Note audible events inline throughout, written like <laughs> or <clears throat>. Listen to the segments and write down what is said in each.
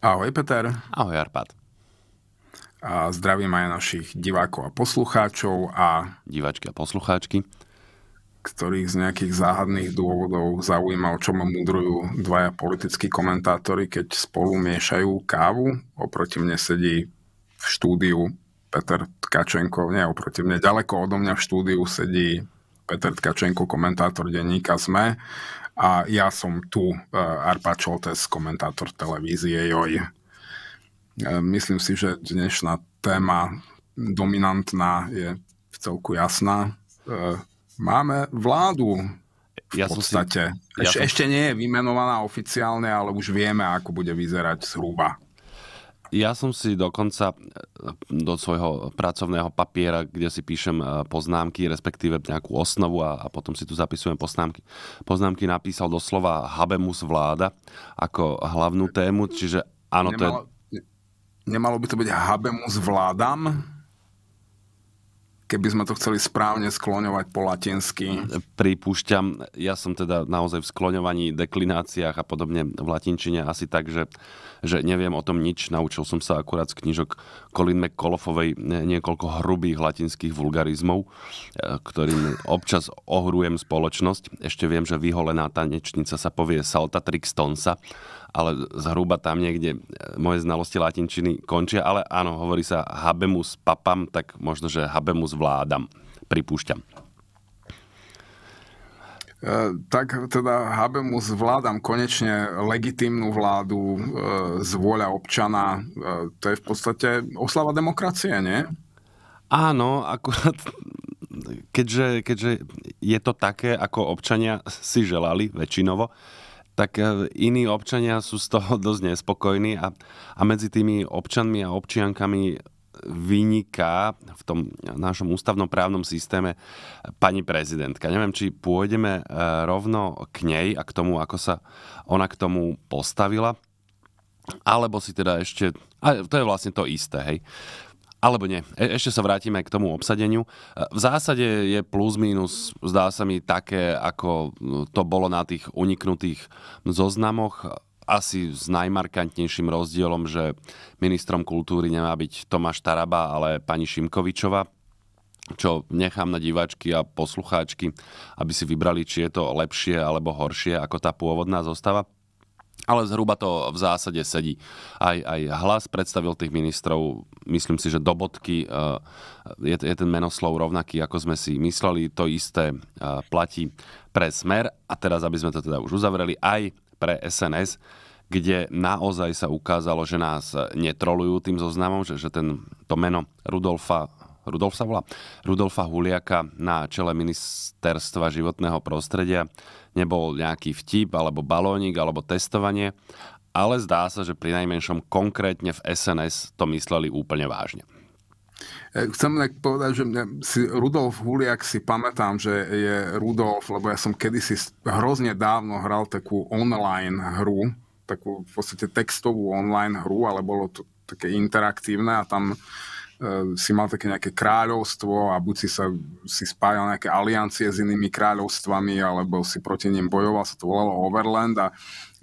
Ahoj Peter. Ahoj Arpad. A zdravím aj našich divákov a poslucháčov a... Diváčky a poslucháčky. Ktorých z nejakých záhadných dôvodov zaujíma, o čom mudrujú dvaja politickí komentátori, keď spolu miešajú kávu. Oproti mne sedí v štúdiu Peter Tkačenko, nie oproti mne, ďaleko odo mňa v štúdiu sedí Peter Tkačenko, komentátor denníka ZME a ja som tu, e, Arpa Čoltes, komentátor televízie Joj. E, myslím si, že dnešná téma dominantná je v celku jasná. E, máme vládu v ja podstate. Si... Ja Eš, som... ešte nie je vymenovaná oficiálne, ale už vieme, ako bude vyzerať zhruba. Ja som si dokonca e, do svojho pracovného papiera, kde si píšem e, poznámky, respektíve nejakú osnovu a, a potom si tu zapisujem poznámky. Poznámky napísal doslova Habemus vláda ako hlavnú tému, čiže áno, nemalo, to je... Nemalo by to byť Habemus vládam? keby sme to chceli správne skloňovať po latinsky. Pripúšťam, ja som teda naozaj v skloňovaní, deklináciách a podobne v latinčine asi tak, že, že neviem o tom nič. Naučil som sa akurát z knižok Colin McCollofovej niekoľko hrubých latinských vulgarizmov, e, ktorým občas ohrujem spoločnosť. Ešte viem, že vyholená tanečnica sa povie Salta Trixtonsa ale zhruba tam niekde e, moje znalosti latinčiny končia, ale áno, hovorí sa habemus papam, tak možno, že habemus vládam, pripúšťam. E, tak teda Habemus vládam konečne legitimnú vládu e, z vôľa občana. E, to je v podstate oslava demokracie, nie? Áno, akurát keďže, keďže je to také, ako občania si želali väčšinovo, tak e, iní občania sú z toho <laughs> dosť nespokojní a, a medzi tými občanmi a občiankami vyniká v tom našom ústavnom právnom systéme pani prezidentka. Neviem, či pôjdeme e, rovno k nej a k tomu, ako sa ona k tomu postavila, alebo si teda ešte, a to je vlastne to isté, hej, alebo nie. E- ešte sa vrátime k tomu obsadeniu. E, v zásade je plus minus, zdá sa mi, také, ako no, to bolo na tých uniknutých zoznamoch. Asi s najmarkantnejším rozdielom, že ministrom kultúry nemá byť Tomáš Taraba, ale pani Šimkovičová čo nechám na diváčky a poslucháčky, aby si vybrali, či je to lepšie alebo horšie ako tá pôvodná zostava. Ale zhruba to v zásade sedí. Aj, aj hlas predstavil tých ministrov, myslím si, že do bodky eh, je, je ten menoslov rovnaký, ako sme si mysleli. To isté eh, platí pre Smer a teraz, aby sme to teda už uzavreli, aj pre SNS, kde naozaj sa ukázalo, že nás eh, netrolujú tým zoznamom, že, že ten, to meno Rudolfa Rudolf sa volá, Rudolfa Huliaka na čele ministerstva životného prostredia nebol nejaký vtip, alebo balónik, alebo testovanie, ale zdá sa, že pri najmenšom konkrétne v SNS to mysleli úplne vážne. E, chcem len povedať, že si Rudolf Huliak si pamätám, že je Rudolf, lebo ja som kedysi hrozne dávno hral takú online hru, takú v podstate textovú online hru, ale bolo to také interaktívne a tam Ehm, si mal také nejaké kráľovstvo a buď si sa si spájal nejaké aliancie s inými kráľovstvami, alebo si proti nim bojoval, sa to volalo Overland a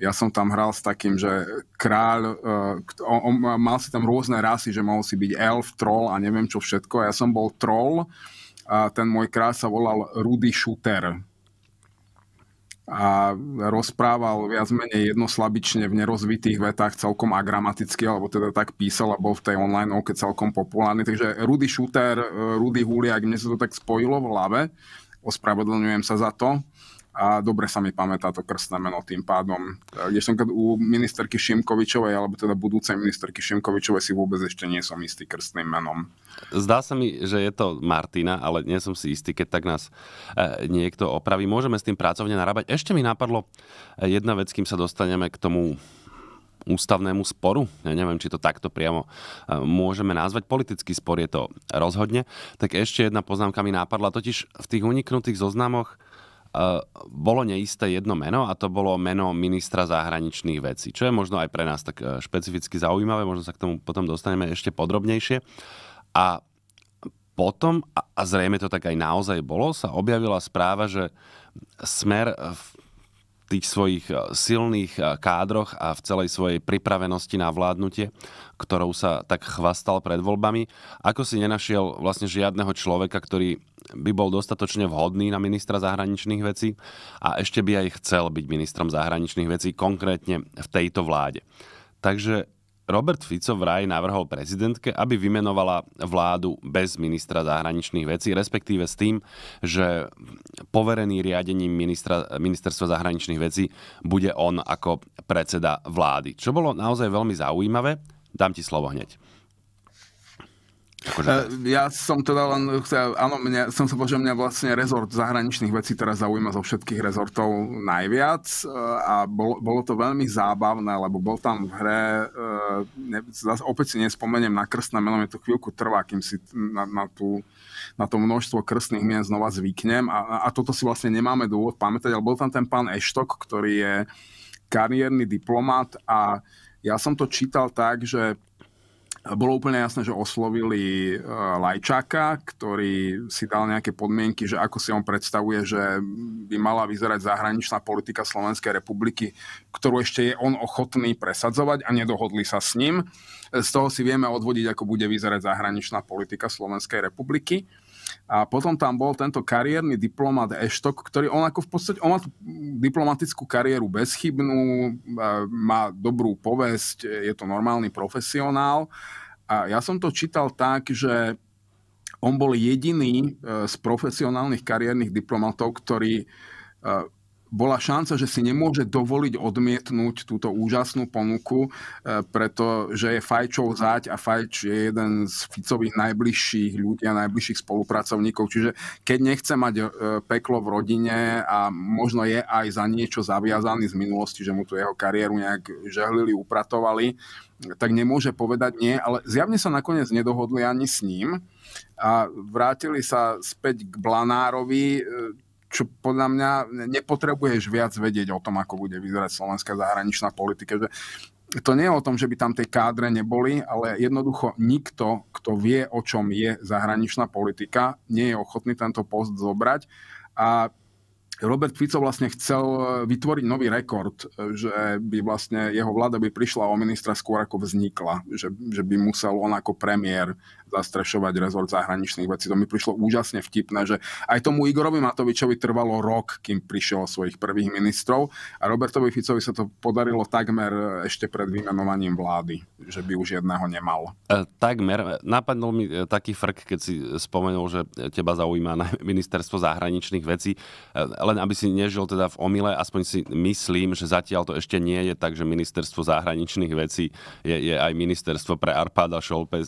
ja som tam hral s takým, že kráľ, ehm, on, on, mal si tam rôzne rasy, že mohol si byť elf, troll a neviem čo všetko. Ja som bol troll a ten môj kráľ sa volal Rudy Shooter a rozprával viac menej jednoslabične v nerozvitých vetách celkom agramaticky, alebo teda tak písal a bol v tej online oke celkom populárny. Takže Rudy Shooter, e, Rudy Huliak, mne sa to tak spojilo v hlave, ospravedlňujem sa za to a dobre sa mi pamätá to krstné meno tým pádom. som u ministerky Šimkovičovej, alebo teda budúcej ministerky Šimkovičovej si vôbec ešte nie som istý krstným menom. Zdá sa mi, že je to Martina, ale nie som si istý, keď tak nás e, niekto opraví. Môžeme s tým pracovne narábať. Ešte mi napadlo e, jedna vec, kým sa dostaneme k tomu ústavnému sporu. Ja neviem, či to takto priamo e, môžeme nazvať. Politický spor je to rozhodne. Tak ešte jedna poznámka mi nápadla, totiž v tých uniknutých zoznamoch Eh, bolo neisté jedno meno a to bolo meno ministra zahraničných vecí, čo je možno aj pre nás tak eh, špecificky zaujímavé, možno sa k tomu potom dostaneme ešte podrobnejšie. A potom, a zrejme to tak aj naozaj bolo, sa objavila správa, že Smer v tých svojich e, silných e, kádroch a v celej svojej pripravenosti na vládnutie, ktorou sa tak chvastal pred voľbami, ako si nenašiel vlastne žiadneho človeka, ktorý by bol dostatočne vhodný na ministra zahraničných vecí a ešte by aj chcel byť ministrom zahraničných vecí konkrétne v tejto vláde. Takže Robert Fico vraj navrhol prezidentke, aby vymenovala vládu bez ministra zahraničných vecí, respektíve s tým, že poverený riadením ministra, ministerstva zahraničných vecí bude on ako predseda vlády. Čo bolo naozaj veľmi zaujímavé. Dám ti slovo hneď. Akože... E, ja som teda len, áno, mňa, som sa povedal, že mňa vlastne rezort zahraničných vecí teraz zaujíma zo všetkých rezortov najviac e, a bolo, bolo to veľmi zábavné, lebo bol tam v hre, e, ne, zase opäť si nespomeniem na krstné meno, mi to chvíľku trvá, kým si na, na, tú, na to množstvo krstných mien znova zvyknem a, a toto si vlastne nemáme dôvod pamätať, ale bol tam ten pán Eštok, ktorý je kariérny diplomat a ja som to čítal tak, že bolo úplne jasné, že oslovili e, Lajčáka, ktorý si dal nejaké podmienky, že ako si on predstavuje, že by mala vyzerať zahraničná politika Slovenskej republiky, ktorú ešte je on ochotný presadzovať a nedohodli sa s ním. Z toho si vieme odvodiť, ako bude vyzerať zahraničná politika Slovenskej republiky. A potom tam bol tento kariérny diplomat Eštok, ktorý on ako v podstate, on má tú diplomatickú kariéru bezchybnú, e, má dobrú povesť, je to normálny profesionál. A ja som to čítal tak, že on bol jediný e, z profesionálnych kariérnych diplomatov, ktorý e, bola šanca, že si nemôže dovoliť odmietnúť túto úžasnú ponuku, e, pretože je Fajčov záť a Fajč je jeden z Ficových najbližších ľudí a najbližších spolupracovníkov. Čiže keď nechce mať e, peklo v rodine a možno je aj za niečo zaviazaný z minulosti, že mu tu jeho kariéru nejak žehlili, upratovali, tak nemôže povedať nie, ale zjavne sa nakoniec nedohodli ani s ním a vrátili sa späť k Blanárovi, e, čo podľa mňa nepotrebuješ viac vedieť o tom, ako bude vyzerať slovenská zahraničná politika. Že to nie je o tom, že by tam tie kádre neboli, ale jednoducho nikto, kto vie, o čom je zahraničná politika, nie je ochotný tento post zobrať. A Robert Fico vlastne chcel e, vytvoriť nový rekord, e, že by vlastne jeho vláda by prišla o ministra skôr ako vznikla, že, že by musel on ako premiér zastrešovať rezort zahraničných vecí. To mi prišlo úžasne vtipné, že aj tomu Igorovi Matovičovi trvalo rok, kým prišiel svojich prvých ministrov a Robertovi Ficovi sa to podarilo takmer e, ešte pred vymenovaním vlády, že by už jedného nemal. E, takmer. Napadol mi taký frk, keď si spomenul, že teba zaujíma <laughs> ministerstvo zahraničných vecí len aby si nežil teda v omyle, aspoň si myslím, že zatiaľ to ešte nie je tak, že ministerstvo zahraničných vecí je, je aj ministerstvo pre Arpada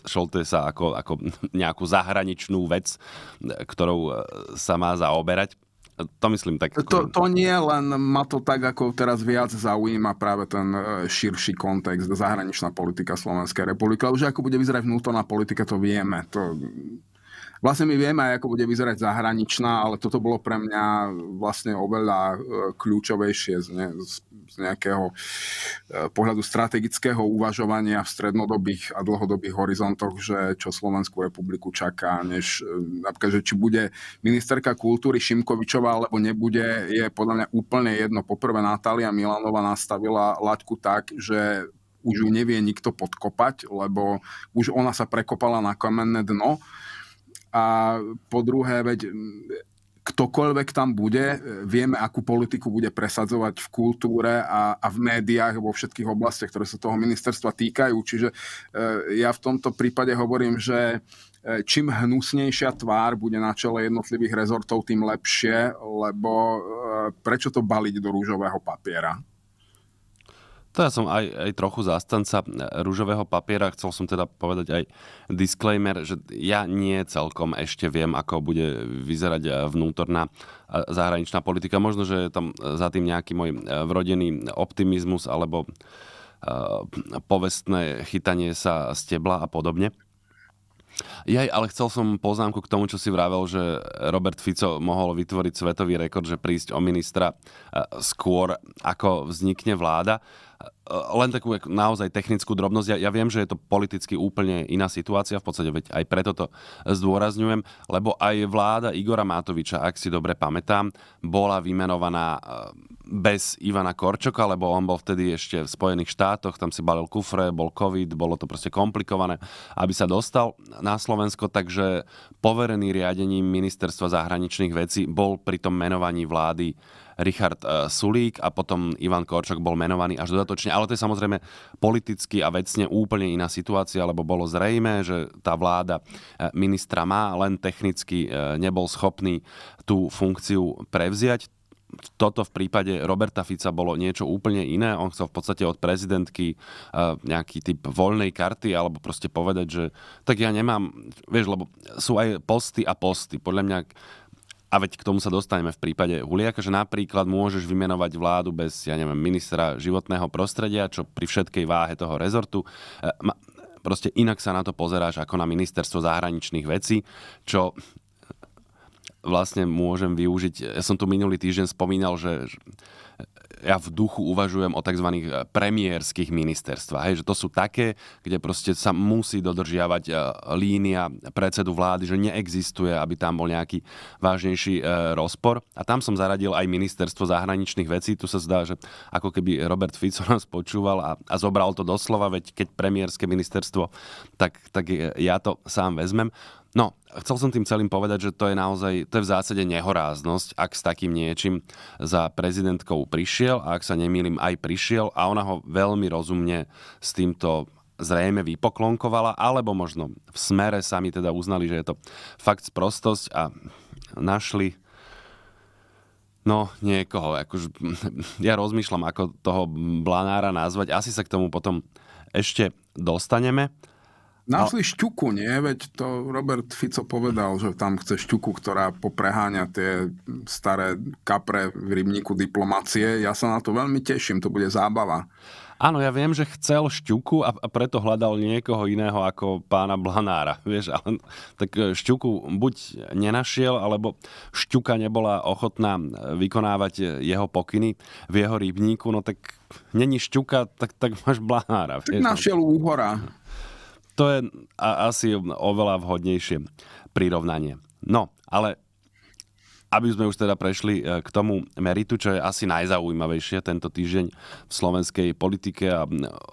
Šoltesa ako, ako nejakú zahraničnú vec, ktorou e, sa má zaoberať. To myslím tak. To, to nie, len ma to tak ako teraz viac zaujíma práve ten e, širší kontext, zahraničná politika Slovenskej republiky. Ale už ako bude vyzerať vnútorná politika, to vieme. To, Vlastne my vieme aj, ako bude vyzerať zahraničná, ale toto bolo pre mňa vlastne oveľa e, kľúčovejšie z, ne, z nejakého e, pohľadu strategického uvažovania v strednodobých a dlhodobých horizontoch, že čo Slovenskú republiku čaká, než e, napríklad, že či bude ministerka kultúry Šimkovičová, alebo nebude, je podľa mňa úplne jedno. Poprvé Natália Milanova nastavila laťku tak, že už ju nevie nikto podkopať, lebo už ona sa prekopala na kamenné dno a po druhé, veď ktokoľvek tam bude, e, vieme, akú politiku bude presadzovať v kultúre a, a v médiách, vo všetkých oblastiach, ktoré sa toho ministerstva týkajú. Čiže e, ja v tomto prípade hovorím, že e, čím hnusnejšia tvár bude na čele jednotlivých rezortov, tým lepšie, lebo e, prečo to baliť do rúžového papiera? To ja teda som aj, aj trochu zástanca e, rúžového papiera. Chcel som teda povedať aj disclaimer, že ja nie celkom ešte viem, ako bude vyzerať e, vnútorná e, zahraničná politika. Možno, že je tam za tým nejaký môj vrodený optimizmus alebo povestné chytanie sa stebla a podobne. Jaj, ale chcel som poznámku k tomu, čo si vravel, že Robert Fico mohol vytvoriť svetový rekord, že prísť o ministra skôr, ako vznikne vláda. E, len takú naozaj technickú drobnosť. Ja, ja viem, že je to politicky úplne iná situácia, v podstate veď aj preto to zdôrazňujem, lebo aj vláda Igora Matoviča, ak si dobre pamätám, bola vymenovaná e, bez Ivana Korčoka, lebo on bol vtedy ešte v Spojených štátoch, tam si balil kufre, bol COVID, bolo to proste komplikované, aby sa dostal na Slovensko, takže poverený riadením ministerstva zahraničných vecí bol pri tom menovaní vlády Richard eh, Sulík a potom Ivan Korčok bol menovaný až dodatočne. Ale to je samozrejme politicky a vecne úplne iná situácia, lebo bolo zrejme, že tá vláda eh, ministra má, len technicky eh, nebol schopný tú funkciu prevziať toto v prípade Roberta Fica bolo niečo úplne iné. On chcel v podstate od prezidentky nejaký typ voľnej karty alebo proste povedať, že tak ja nemám, vieš, lebo sú aj posty a posty. Podľa mňa a veď k tomu sa dostaneme v prípade Huliaka, že napríklad môžeš vymenovať vládu bez, ja neviem, ministra životného prostredia, čo pri všetkej váhe toho rezortu. E, proste inak sa na to pozeráš ako na ministerstvo zahraničných vecí, čo e, vlastne môžem využiť. Ja som tu minulý týždeň spomínal, že ja v duchu uvažujem o tzv. Eh, premiérskych ministerstvách. Hej, že to sú také, kde proste sa musí dodržiavať eh, línia predsedu vlády, že neexistuje, aby tam bol nejaký vážnejší eh, rozpor. A tam som zaradil aj ministerstvo zahraničných vecí. Tu sa zdá, že ako keby Robert Fico <laughs> nás počúval a, a zobral to doslova, veď keď premiérske ministerstvo, tak, tak ja to sám vezmem. No, chcel som tým celým povedať, že to je naozaj, to je v zásade nehoráznosť, ak s takým niečím za prezidentkou prišiel a ak sa nemýlim, aj prišiel a ona ho veľmi rozumne s týmto zrejme vypoklonkovala, alebo možno v smere sami teda uznali, že je to fakt sprostosť a našli No, niekoho. Akož, <laughs> ja rozmýšľam, ako toho blanára nazvať. Asi sa k tomu potom ešte dostaneme. Našli no. šťuku, nie? Veď to Robert Fico povedal, že tam chce šťuku, ktorá popreháňa tie staré kapre v rybníku diplomacie. Ja sa na to veľmi teším, to bude zábava. Áno, ja viem, že chcel šťuku a preto hľadal niekoho iného ako pána Blanára. <laughs> Vieš, ale, tak šťuku buď nenašiel, alebo šťuka nebola ochotná vykonávať jeho pokyny v jeho rybníku, no tak není šťuka, tak, tak máš Blanára. Vieš, tak no. našiel úhora to je asi oveľa vhodnejšie prirovnanie. No, ale aby sme už teda prešli e, k tomu meritu, čo je asi najzaujímavejšie tento týždeň v slovenskej politike a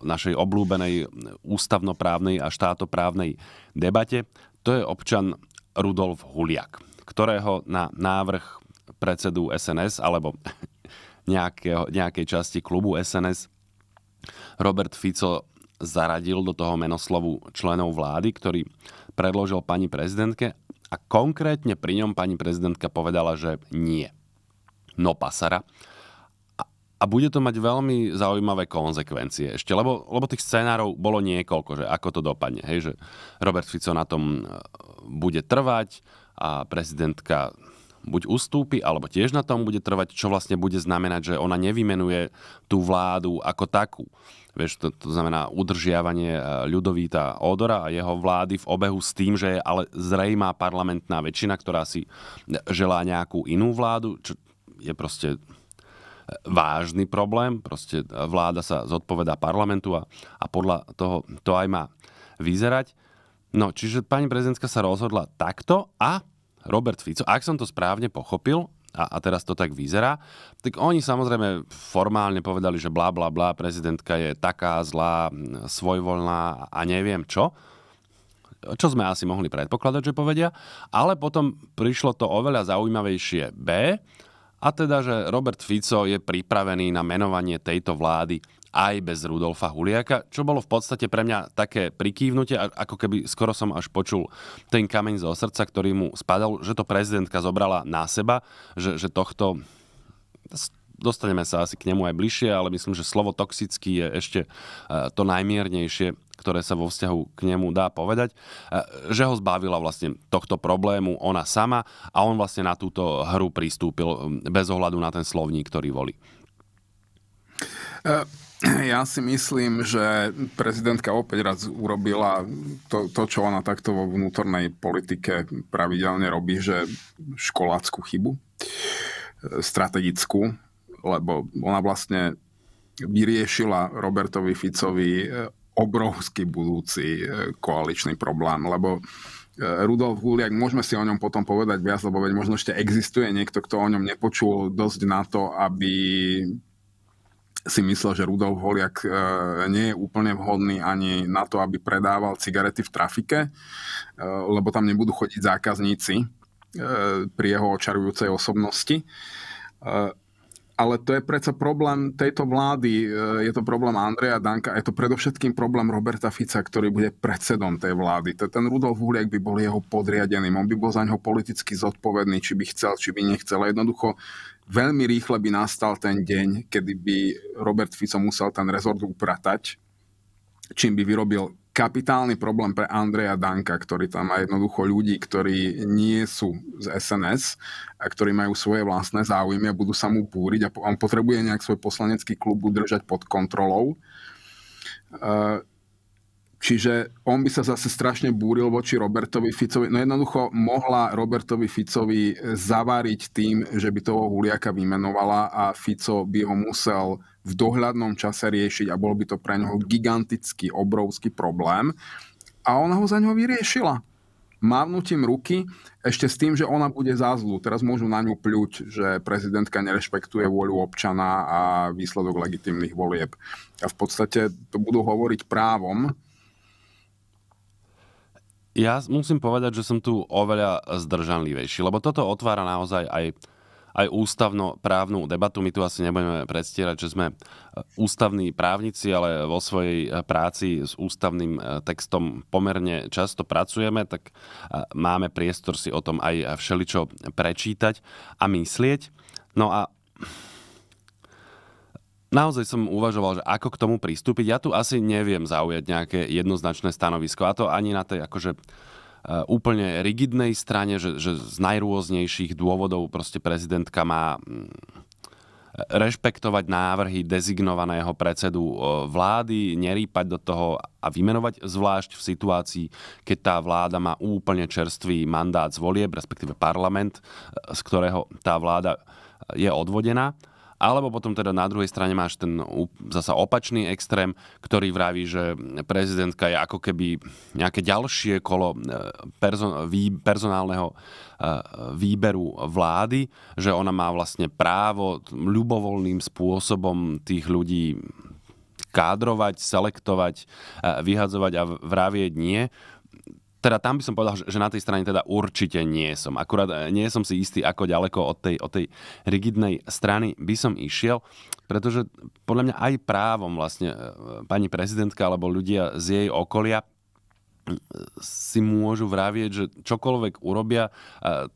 našej oblúbenej ústavnoprávnej a štátoprávnej debate, to je občan Rudolf Huliak, ktorého na návrh predsedu SNS alebo <laughs> nejakého, nejakej časti klubu SNS Robert Fico zaradil do toho menoslovu členov vlády, ktorý predložil pani prezidentke a konkrétne pri ňom pani prezidentka povedala, že nie. No pasara. A, a bude to mať veľmi zaujímavé konzekvencie ešte, lebo, lebo tých scenárov bolo niekoľko, že ako to dopadne. Hej, že Robert Fico na tom e, bude trvať a prezidentka buď ustúpi, alebo tiež na tom bude trvať, čo vlastne bude znamenať, že ona nevymenuje tú vládu ako takú. Vieš, to, to znamená udržiavanie e, ľudovíta Odora a jeho vlády v obehu s tým, že je ale zrejmá parlamentná väčšina, ktorá si e, želá nejakú inú vládu, čo je proste e, vážny problém. Proste vláda sa zodpovedá parlamentu a, a podľa toho to aj má vyzerať. No, čiže pani prezidentka sa rozhodla takto a Robert Fico, ak som to správne pochopil, a, a teraz to tak vyzerá, tak oni samozrejme formálne povedali, že bla bla bla, prezidentka je taká zlá, svojvoľná a neviem čo čo sme asi mohli predpokladať, že povedia, ale potom prišlo to oveľa zaujímavejšie B, a teda, že Robert Fico je pripravený na menovanie tejto vlády aj bez Rudolfa Huliaka, čo bolo v podstate pre mňa také prikývnutie, ako keby skoro som až počul ten kameň zo srdca, ktorý mu spadal, že to prezidentka zobrala na seba, že, že tohto dostaneme sa asi k nemu aj bližšie, ale myslím, že slovo toxický je ešte e, to najmiernejšie, ktoré sa vo vzťahu k nemu dá povedať, e, že ho zbavila vlastne tohto problému ona sama a on vlastne na túto hru pristúpil bez ohľadu na ten slovník, ktorý volí. Uh... <clears throat> Ja si myslím, že prezidentka opäť raz urobila to, to, čo ona takto vo vnútornej politike pravidelne robí, že školáckú chybu, e, strategickú, lebo ona vlastne vyriešila Robertovi Ficovi e, obrovský budúci e, koaličný problém, lebo Rudolf Huliak, môžeme si o ňom potom povedať viac, lebo veď možno ešte existuje niekto, kto o ňom nepočul dosť na to, aby si myslel, že Rudolf Holiak e, nie je úplne vhodný ani na to, aby predával cigarety v trafike, e, lebo tam nebudú chodiť zákazníci e, pri jeho očarujúcej osobnosti. ale to je predsa problém tejto vlády, je to problém Andreja Danka, je to predovšetkým problém Roberta Fica, ktorý bude predsedom tej vlády. Ten Rudolf Huliak by bol jeho podriadeným, on by bol za neho politicky zodpovedný, či by chcel, či by nechcel. Jednoducho veľmi rýchle by nastal ten deň, kedy by Robert Fico musel ten rezort upratať, čím by vyrobil kapitálny problém pre Andreja Danka, ktorý tam má jednoducho ľudí, ktorí nie sú z SNS a ktorí majú svoje vlastné záujmy a budú sa mu púriť, a on potrebuje nejak svoj poslanecký klub udržať pod kontrolou. Ehm, Čiže on by sa zase strašne búril voči Robertovi Ficovi. No jednoducho mohla Robertovi Ficovi e, zaváriť tým, že by toho Huliaka vymenovala a Fico by ho musel v dohľadnom čase riešiť a bol by to pre neho gigantický, obrovský problém. A ona ho za ňo vyriešila mávnutím ruky, ešte s tým, že ona bude za zlú. Teraz môžu na ňu pľuť, že prezidentka nerešpektuje vôľu občana a výsledok legitimných volieb. A v podstate to budú hovoriť právom, ja musím povedať, že som tu oveľa zdržanlivejší, lebo toto otvára naozaj aj aj ústavno-právnu debatu. My tu asi nebudeme predstierať, že sme e, ústavní právnici, ale vo svojej e, práci s ústavným e, textom pomerne často pracujeme, tak máme priestor si o tom aj všeličo prečítať a myslieť. No a Naozaj som uvažoval, že ako k tomu pristúpiť. Ja tu asi neviem zaujať nejaké jednoznačné stanovisko. A to ani na tej akože e, úplne rigidnej strane, že, že z najrôznejších dôvodov proste prezidentka má mm, rešpektovať návrhy dezignovaného predsedu e, vlády, nerýpať do toho a vymenovať zvlášť v situácii, keď tá vláda má úplne čerstvý mandát z volieb, respektíve parlament, e, z ktorého tá vláda je odvodená. Alebo potom teda na druhej strane máš ten zasa opačný extrém, ktorý vraví, že prezidentka je ako keby nejaké ďalšie kolo e, person- vý- personálneho e, výberu vlády, že ona má vlastne právo ľubovoľným spôsobom tých ľudí kádrovať, selektovať, e, vyhadzovať a vravieť nie teda tam by som povedal, že na tej strane teda určite nie som. Akurát e, nie som si istý, ako ďaleko od tej, od tej rigidnej strany by som išiel, pretože podľa mňa aj právom vlastne e, pani prezidentka alebo ľudia z jej okolia e, si môžu vravieť, že čokoľvek urobia,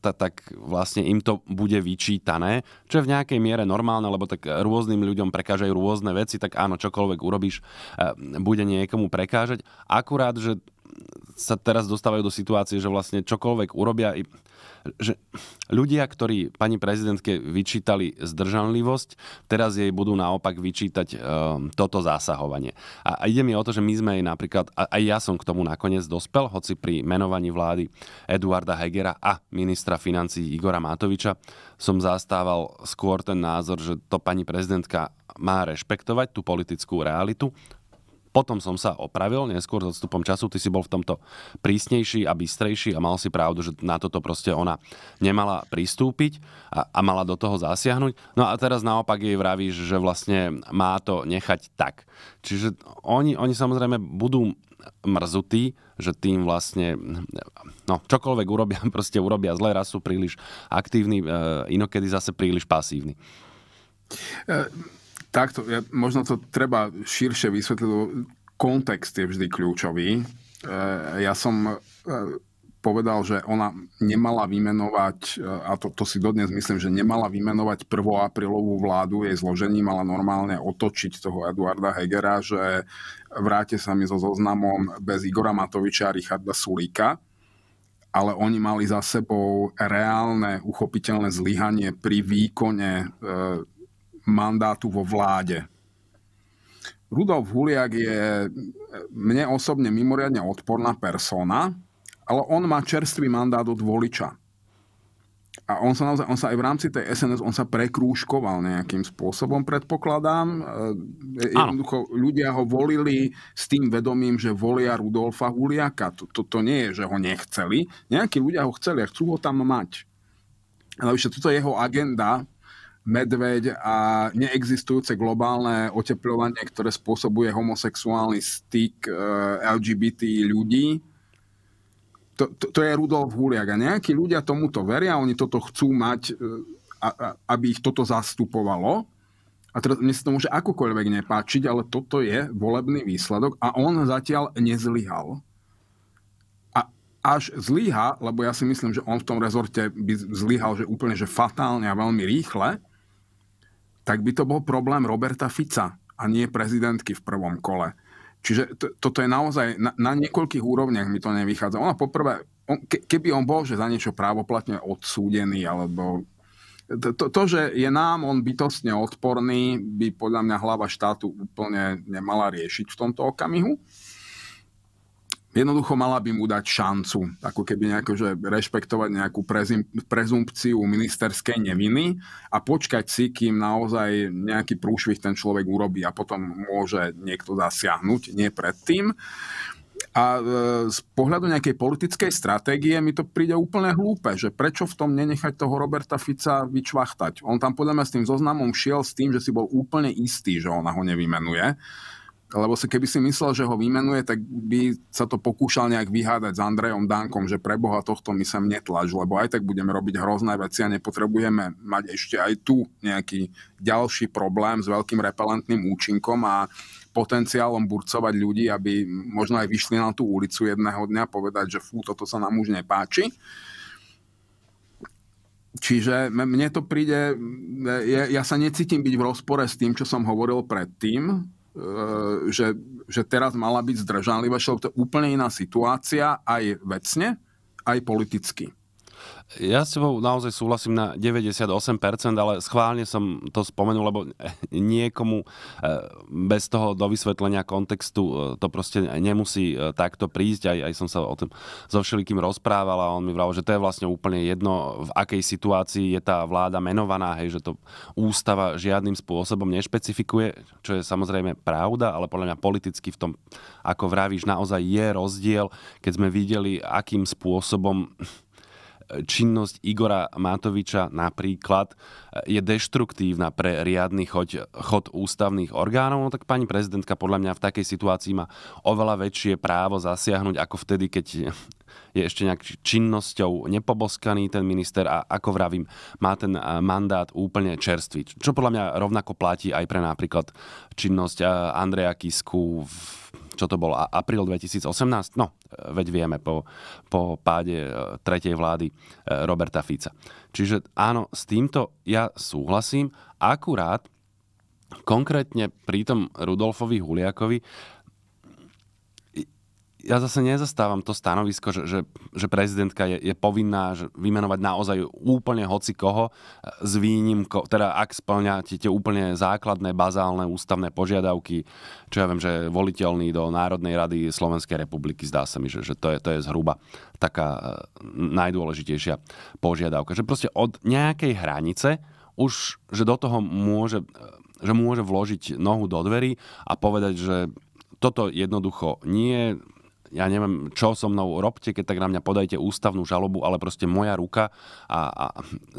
tak vlastne im to bude vyčítané, čo je v nejakej miere normálne, lebo tak rôznym ľuďom prekážajú rôzne veci, tak áno, čokoľvek urobíš, bude niekomu prekážať. Akurát, že sa teraz dostávajú do situácie, že vlastne čokoľvek urobia, že ľudia, ktorí pani prezidentke vyčítali zdržanlivosť, teraz jej budú naopak vyčítať um, toto zásahovanie. A, a ide mi o to, že my sme jej napríklad, a, aj ja som k tomu nakoniec dospel, hoci pri menovaní vlády Eduarda Hegera a ministra financí Igora Matoviča som zastával skôr ten názor, že to pani prezidentka má rešpektovať tú politickú realitu potom som sa opravil, neskôr s odstupom času, ty si bol v tomto prísnejší a bystrejší a mal si pravdu, že na toto proste ona nemala pristúpiť a, a mala do toho zasiahnuť. No a teraz naopak jej vravíš, že vlastne má to nechať tak. Čiže oni, oni samozrejme budú mrzutí, že tým vlastne, no čokoľvek urobia, <laughs> proste urobia zle, raz sú príliš aktívni, e, inokedy zase príliš pasívni. Uh Takto, ja, možno to treba širšie vysvetliť, lebo kontext je vždy kľúčový. E, ja som e, povedal, že ona nemala vymenovať, e, a to, to si dodnes myslím, že nemala vymenovať 1. aprílovú vládu, jej zložení mala normálne otočiť toho Eduarda Hegera, že vráte sa mi so zoznamom bez Igora Matoviča a Richarda Sulíka, ale oni mali za sebou reálne uchopiteľné zlyhanie pri výkone e, mandátu vo vláde. Rudolf Huliak je mne osobne mimoriadne odporná persona, ale on má čerstvý mandát od voliča. A on sa, naozaj, on sa aj v rámci tej SNS, on sa prekrúškoval nejakým spôsobom, predpokladám. E, jednoducho ľudia ho volili s tým vedomím, že volia Rudolfa Huliaka. To, to, to nie je, že ho nechceli. Nejakí ľudia ho chceli a chcú ho tam mať. Ale toto je jeho agenda medveď a neexistujúce globálne oteplovanie, ktoré spôsobuje homosexuálny styk e, LGBT ľudí. To, to, to je Rudolf Huliak a nejakí ľudia tomuto veria, oni toto chcú mať, e, a, a, aby ich toto zastupovalo. A teraz mne sa to môže akokoľvek nepáčiť, ale toto je volebný výsledok a on zatiaľ nezlyhal A až zlyha, lebo ja si myslím, že on v tom rezorte by zlyhal, že úplne že fatálne a veľmi rýchle, tak by to bol problém Roberta Fica a nie prezidentky v prvom kole. Čiže to, toto je naozaj, na, na niekoľkých úrovniach mi to nevychádza. Ona poprvé, on, ke, keby on bol, že za niečo právoplatne odsúdený, alebo to, to, to, že je nám on bytostne odporný, by podľa mňa hlava štátu úplne nemala riešiť v tomto okamihu jednoducho mala by mu dať šancu, ako keby nejako, že rešpektovať nejakú prezim, prezumpciu ministerskej neviny a počkať si, kým naozaj nejaký prúšvih ten človek urobí a potom môže niekto zasiahnuť, nie predtým. A e, z pohľadu nejakej politickej stratégie mi to príde úplne hlúpe, že prečo v tom nenechať toho Roberta Fica vyčvachtať. On tam podľa mňa s tým zoznamom šiel s tým, že si bol úplne istý, že ona ho nevymenuje lebo si, keby si myslel, že ho vymenuje, tak by sa to pokúšal nejak vyhádať s Andrejom Dankom, že pre Boha tohto my sem netlač, lebo aj tak budeme robiť hrozné veci a nepotrebujeme mať ešte aj tu nejaký ďalší problém s veľkým repelentným účinkom a potenciálom burcovať ľudí, aby možno aj vyšli na tú ulicu jedného dňa a povedať, že fú, toto sa nám už nepáči. Čiže mne to príde, ja, ja sa necítim byť v rozpore s tým, čo som hovoril predtým, E, že, že teraz mala byť zdržanlivá, že to je úplne iná situácia aj vecne, aj politicky. Ja s tebou naozaj súhlasím na 98%, ale schválne som to spomenul, lebo eh, niekomu eh, bez toho do vysvetlenia kontextu eh, to proste nemusí takto prísť. Aj, aj som sa o tom so všelikým rozprával a on mi vravel, že to je vlastne úplne jedno, v akej situácii je tá vláda menovaná, hej, že to ústava žiadnym spôsobom nešpecifikuje, čo je samozrejme pravda, ale podľa mňa politicky v tom, ako vravíš, naozaj je rozdiel, keď sme videli, akým spôsobom činnosť Igora Matoviča napríklad e, je deštruktívna pre riadny chod, chod ústavných orgánov, no tak pani prezidentka podľa mňa v takej situácii má oveľa väčšie právo zasiahnuť ako vtedy, keď je ešte nejak činnosťou nepoboskaný ten minister a ako vravím, má ten e, mandát úplne čerstvý. Čo podľa mňa rovnako platí aj pre napríklad činnosť e, Andreja Kisku v čo to bolo, apríl 2018, no, e, veď vieme, po, po páde e, tretej vlády e, Roberta Fica. Čiže áno, s týmto ja súhlasím, akurát konkrétne pri tom Rudolfovi Huliakovi ja zase nezastávam to stanovisko, že, že, že prezidentka je, je povinná že vymenovať naozaj úplne hoci koho e, s výnimkou, teda ak splňa tie úplne základné, bazálne ústavné požiadavky, čo ja viem, že voliteľný do Národnej rady Slovenskej republiky, zdá sa mi, že, že to, je, to je zhruba taká e, najdôležitejšia požiadavka. Že proste od nejakej hranice už, že do toho môže, e, že môže vložiť nohu do dverí a povedať, že toto jednoducho nie, ja neviem, čo so mnou robte, keď tak na mňa podajte ústavnú žalobu, ale proste moja ruka a, a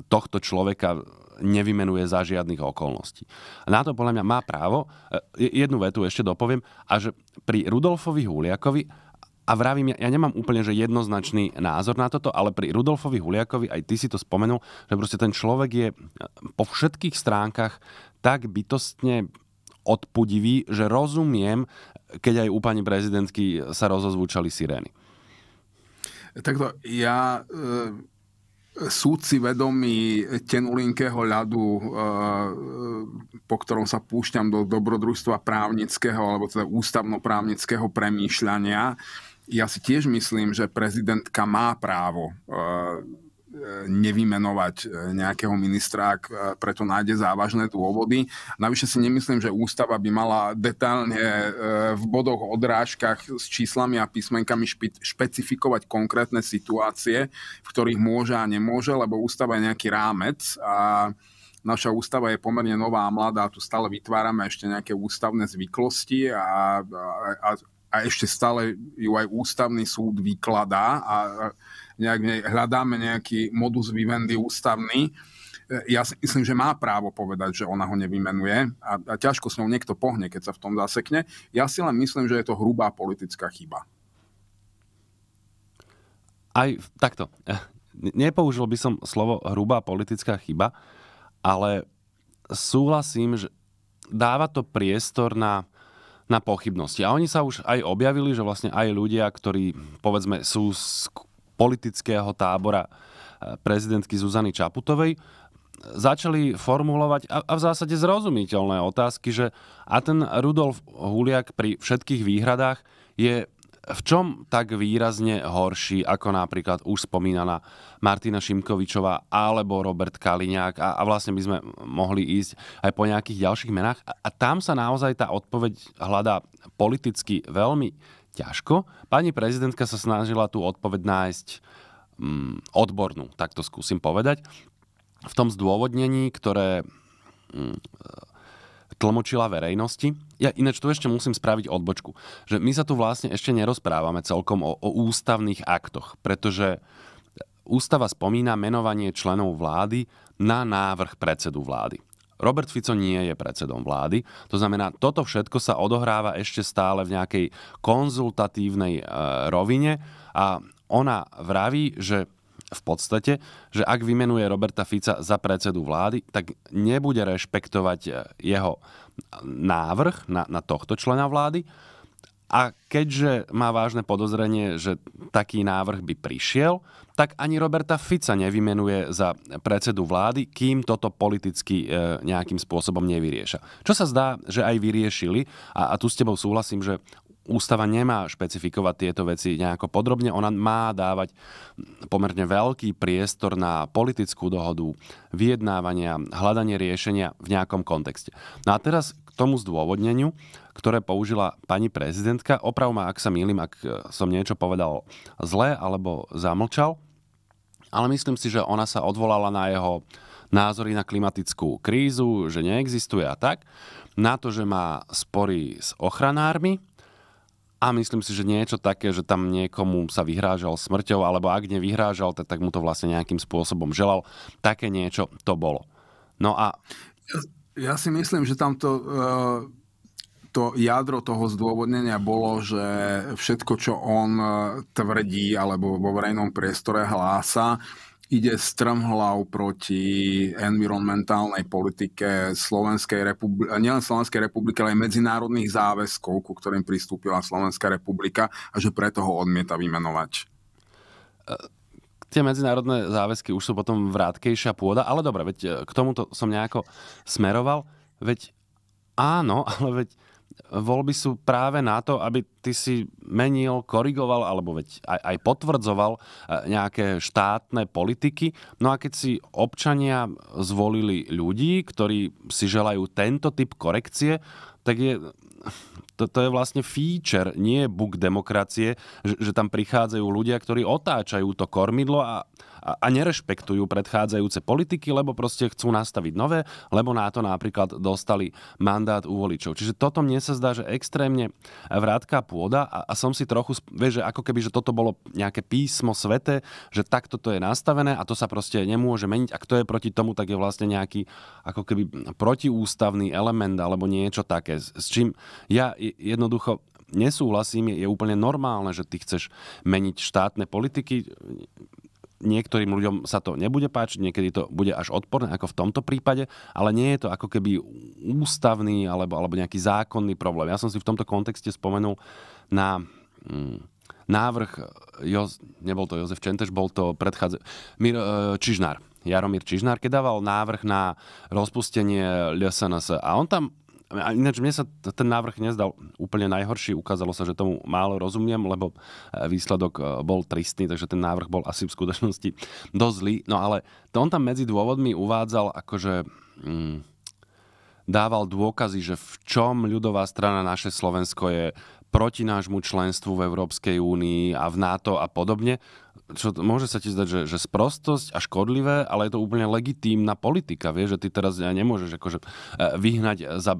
tohto človeka nevymenuje za žiadnych okolností. Na to podľa mňa má právo. E, jednu vetu ešte dopoviem. A že pri Rudolfovi Huliakovi a vravím, ja, ja nemám úplne že jednoznačný názor na toto, ale pri Rudolfovi Huliakovi, aj ty si to spomenul, že proste ten človek je e, po všetkých stránkach tak bytostne odpudivý, že rozumiem keď aj u pani prezidentky sa rozozvučali sirény? Takto, ja e súci vedomí tenulinkého ľadu, e, po ktorom sa púšťam do dobrodružstva právnického alebo teda ústavnoprávnického premýšľania, ja si tiež myslím, že prezidentka má právo e, nevymenovať e, nejakého ministra, ak e, preto nájde závažné dôvody. Navyše si nemyslím, že ústava by mala detálne e, v bodoch, odrážkach s číslami a písmenkami špecifikovať konkrétne situácie, v ktorých môže a nemôže, lebo ústava je nejaký rámec a naša ústava je pomerne nová a mladá, tu stále vytvárame ešte nejaké ústavné zvyklosti a, a, a, a ešte stále ju aj ústavný súd vykladá a, nejak ne, hľadáme nejaký modus vivendi ústavný, e, ja si myslím, že má právo povedať, že ona ho nevymenuje a, a ťažko s ňou niekto pohne, keď sa v tom zasekne. Ja si len myslím, že je to hrubá politická chyba. Aj takto. Eh, nepoužil by som slovo hrubá politická chyba, ale súhlasím, že dáva to priestor na, na pochybnosti. A oni sa už aj objavili, že vlastne aj ľudia, ktorí povedzme sú sk- politického tábora eh, prezidentky Zuzany Čaputovej, začali formulovať a v zásade zrozumiteľné otázky, že a ten Rudolf Huliak pri všetkých výhradách je v čom tak výrazne horší ako napríklad už spomínaná Martina Šimkovičová alebo Robert Kaliňák a, a vlastne by sme mohli ísť aj po nejakých ďalších menách a, a tam sa naozaj tá odpoveď hľadá politicky veľmi ťažko. Pani prezidentka sa snažila tú odpoveď nájsť mm, odbornú, tak to skúsim povedať. V tom zdôvodnení, ktoré mm, tlmočila verejnosti. Ja ináč tu ešte musím spraviť odbočku, že my sa tu vlastne ešte nerozprávame celkom o, o ústavných aktoch, pretože ústava spomína menovanie členov vlády na návrh predsedu vlády. Robert Fico nie je predsedom vlády. To znamená, toto všetko sa odohráva ešte stále v nejakej konzultatívnej e, rovine a ona vraví, že v podstate, že ak vymenuje Roberta Fica za predsedu vlády, tak nebude rešpektovať e, jeho návrh na, na tohto člena vlády, a keďže má vážne podozrenie, že taký návrh by prišiel, tak ani Roberta Fica nevymenuje za predsedu vlády, kým toto politicky e, nejakým spôsobom nevyrieša. Čo sa zdá, že aj vyriešili, a, a tu s tebou súhlasím, že ústava nemá špecifikovať tieto veci nejako podrobne, ona má dávať pomerne veľký priestor na politickú dohodu, vyjednávania, hľadanie riešenia v nejakom kontexte. No a teraz k tomu zdôvodneniu, ktoré použila pani prezidentka. Oprav ma, ak sa mýlim, ak e, som niečo povedal zle alebo zamlčal. Ale myslím si, že ona sa odvolala na jeho názory na klimatickú krízu, že neexistuje a tak, na to, že má spory s ochranármi a myslím si, že niečo také, že tam niekomu sa vyhrážal smrťou, alebo ak nevyhrážal, tak mu to vlastne nejakým spôsobom želal. Také niečo to bolo. No a... Ja si myslím, že tamto uh e, to jadro toho zdôvodnenia bolo, že všetko, čo on e, tvrdí alebo vo verejnom priestore hlása, ide strmhlav proti environmentálnej politike Slovenskej republiky, nielen Slovenskej republiky, ale aj medzinárodných záväzkov, ku ktorým pristúpila Slovenská republika a že preto ho odmieta vymenovať. E, tie medzinárodné záväzky už sú potom vrátkejšia pôda, ale dobre, veď e, k tomuto som nejako smeroval, veď áno, <laughs> ale veď voľby sú práve na to, aby ty si menil, korigoval, alebo veď aj, aj potvrdzoval e, nejaké štátne politiky. No a keď si občania zvolili ľudí, ktorí si želajú tento typ korekcie, tak je to, to je vlastne feature, nie buk demokracie, že, že tam prichádzajú ľudia, ktorí otáčajú to kormidlo a, a nerešpektujú predchádzajúce politiky, lebo proste chcú nastaviť nové, lebo na to napríklad dostali mandát u voličov. Čiže toto mne sa zdá, že extrémne vrátka pôda a, a som si trochu, vie, že ako keby, že toto bolo nejaké písmo svete, že takto to je nastavené a to sa proste nemôže meniť a kto je proti tomu, tak je vlastne nejaký ako keby protiústavný element alebo niečo také, s, s čím ja jednoducho nesúhlasím, je, je úplne normálne, že ty chceš meniť štátne politiky niektorým ľuďom sa to nebude páčiť, niekedy to bude až odporné, ako v tomto prípade, ale nie je to ako keby ústavný alebo, alebo nejaký zákonný problém. Ja som si v tomto kontexte spomenul na... Mm, návrh, jo, nebol to Jozef Čentež, bol to predchádza... Mir, e, Čižnár, Jaromír Čižnár, keď dával návrh na rozpustenie LSNS. A on tam a ináč mne sa ten návrh nezdal úplne najhorší. Ukázalo sa, že tomu málo rozumiem, lebo e, výsledok e, bol tristný, takže ten návrh bol asi v skutočnosti <laughs> dosť zlý. No ale to on tam medzi dôvodmi uvádzal, akože... Mm, dával dôkazy, že v čom ľudová strana naše Slovensko je proti nášmu členstvu v Európskej únii a v NATO a podobne čo, môže sa ti zdať, že, že sprostosť a škodlivé, ale je to úplne legitímna politika, vieš, že ty teraz nemôžeš akože e, vyhnať za e,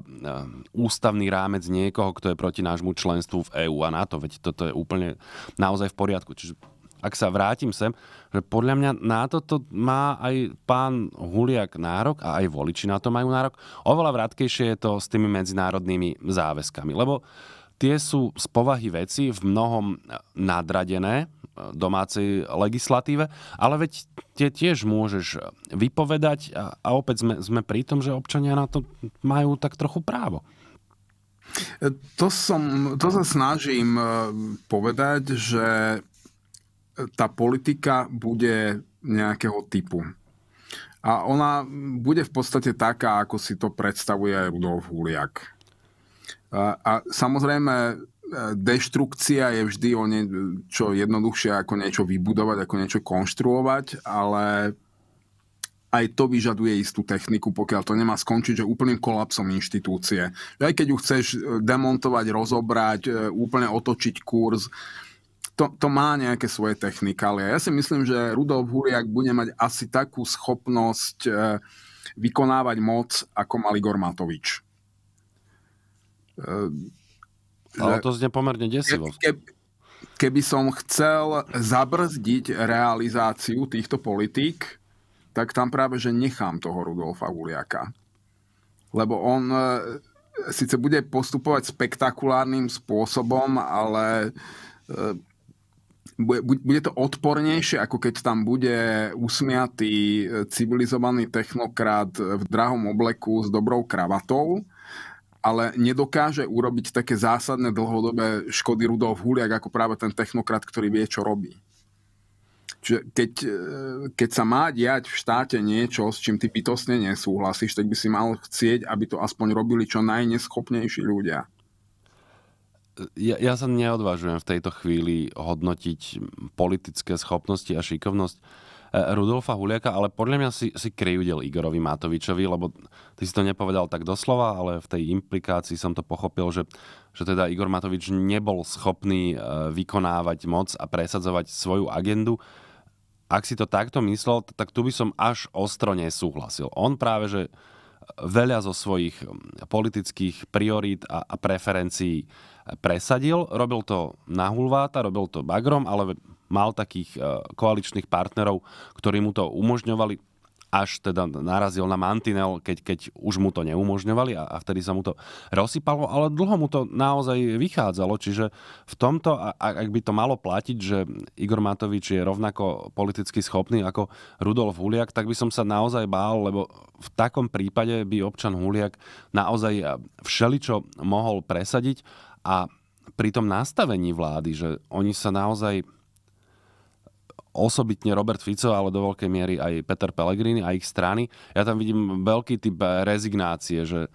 ústavný rámec niekoho, kto je proti nášmu členstvu v EÚ a NATO, veď toto je úplne naozaj v poriadku. Čiže ak sa vrátim sem, že podľa mňa na toto má aj pán Huliak nárok a aj voliči na to majú nárok. Oveľa vrátkejšie je to s tými medzinárodnými záväzkami, lebo tie sú z povahy veci v mnohom nadradené, domácej legislatíve, ale veď tie tiež môžeš vypovedať a, a opäť sme, sme pri tom, že občania na to majú tak trochu právo. To, som, to sa snažím e, povedať, že tá politika bude nejakého typu. A ona bude v podstate taká, ako si to predstavuje Rudolf Huliak. A, a samozrejme, E, deštrukcia je vždy o niečo jednoduchšie ako niečo vybudovať, ako niečo konštruovať, ale aj to vyžaduje istú techniku, pokiaľ to nemá skončiť že úplným kolapsom inštitúcie. Aj keď ju chceš e, demontovať, rozobrať, e, úplne otočiť kurz, to, to má nejaké svoje technikálie. Ja si myslím, že Rudolf Huliak bude mať asi takú schopnosť vykonávať moc, ako mal Igor Matovič ale to zne pomerne desivo. Keby, keby som chcel zabrzdiť realizáciu týchto politík, tak tam práve, že nechám toho Rudolfa Uliaka. Lebo on e, síce bude postupovať spektakulárnym spôsobom, ale e, bude to odpornejšie, ako keď tam bude usmiatý e, civilizovaný technokrat v drahom obleku s dobrou kravatou, ale nedokáže urobiť také zásadné dlhodobé škody Rudolf Huliak, ako práve ten technokrat, ktorý vie, čo robí. Čiže keď, e, keď sa má diať v štáte niečo, s čím ty bytostne nesúhlasíš, tak by si mal chcieť, aby to aspoň robili čo najneschopnejší ľudia. Ja, ja sa neodvážujem v tejto chvíli hodnotiť politické schopnosti a šikovnosť E, Rudolfa Huliaka, ale podľa mňa si, si kryjúdel Igorovi Matovičovi, lebo ty si to nepovedal tak doslova, ale v tej implikácii som to pochopil, že, že teda Igor Matovič nebol schopný e, vykonávať moc a presadzovať svoju agendu. Ak si to takto myslel, tak tu by som až ostro nesúhlasil. On práve, že e, veľa zo svojich politických priorít a, a preferencií presadil. Robil to na hulváta, robil to bagrom, ale mal takých e, koaličných partnerov, ktorí mu to umožňovali až teda narazil na mantinel, keď, keď už mu to neumožňovali a, a vtedy sa mu to rozsypalo, ale dlho mu to naozaj vychádzalo, čiže v tomto, a, ak by to malo platiť, že Igor Matovič je rovnako politicky schopný ako Rudolf Huliak, tak by som sa naozaj bál, lebo v takom prípade by občan Huliak naozaj e, všeličo mohol presadiť a pri tom nastavení vlády, že oni sa naozaj osobitne Robert Fico, ale do veľkej miery aj Peter Pellegrini a ich strany. Ja tam vidím veľký typ eh, rezignácie, že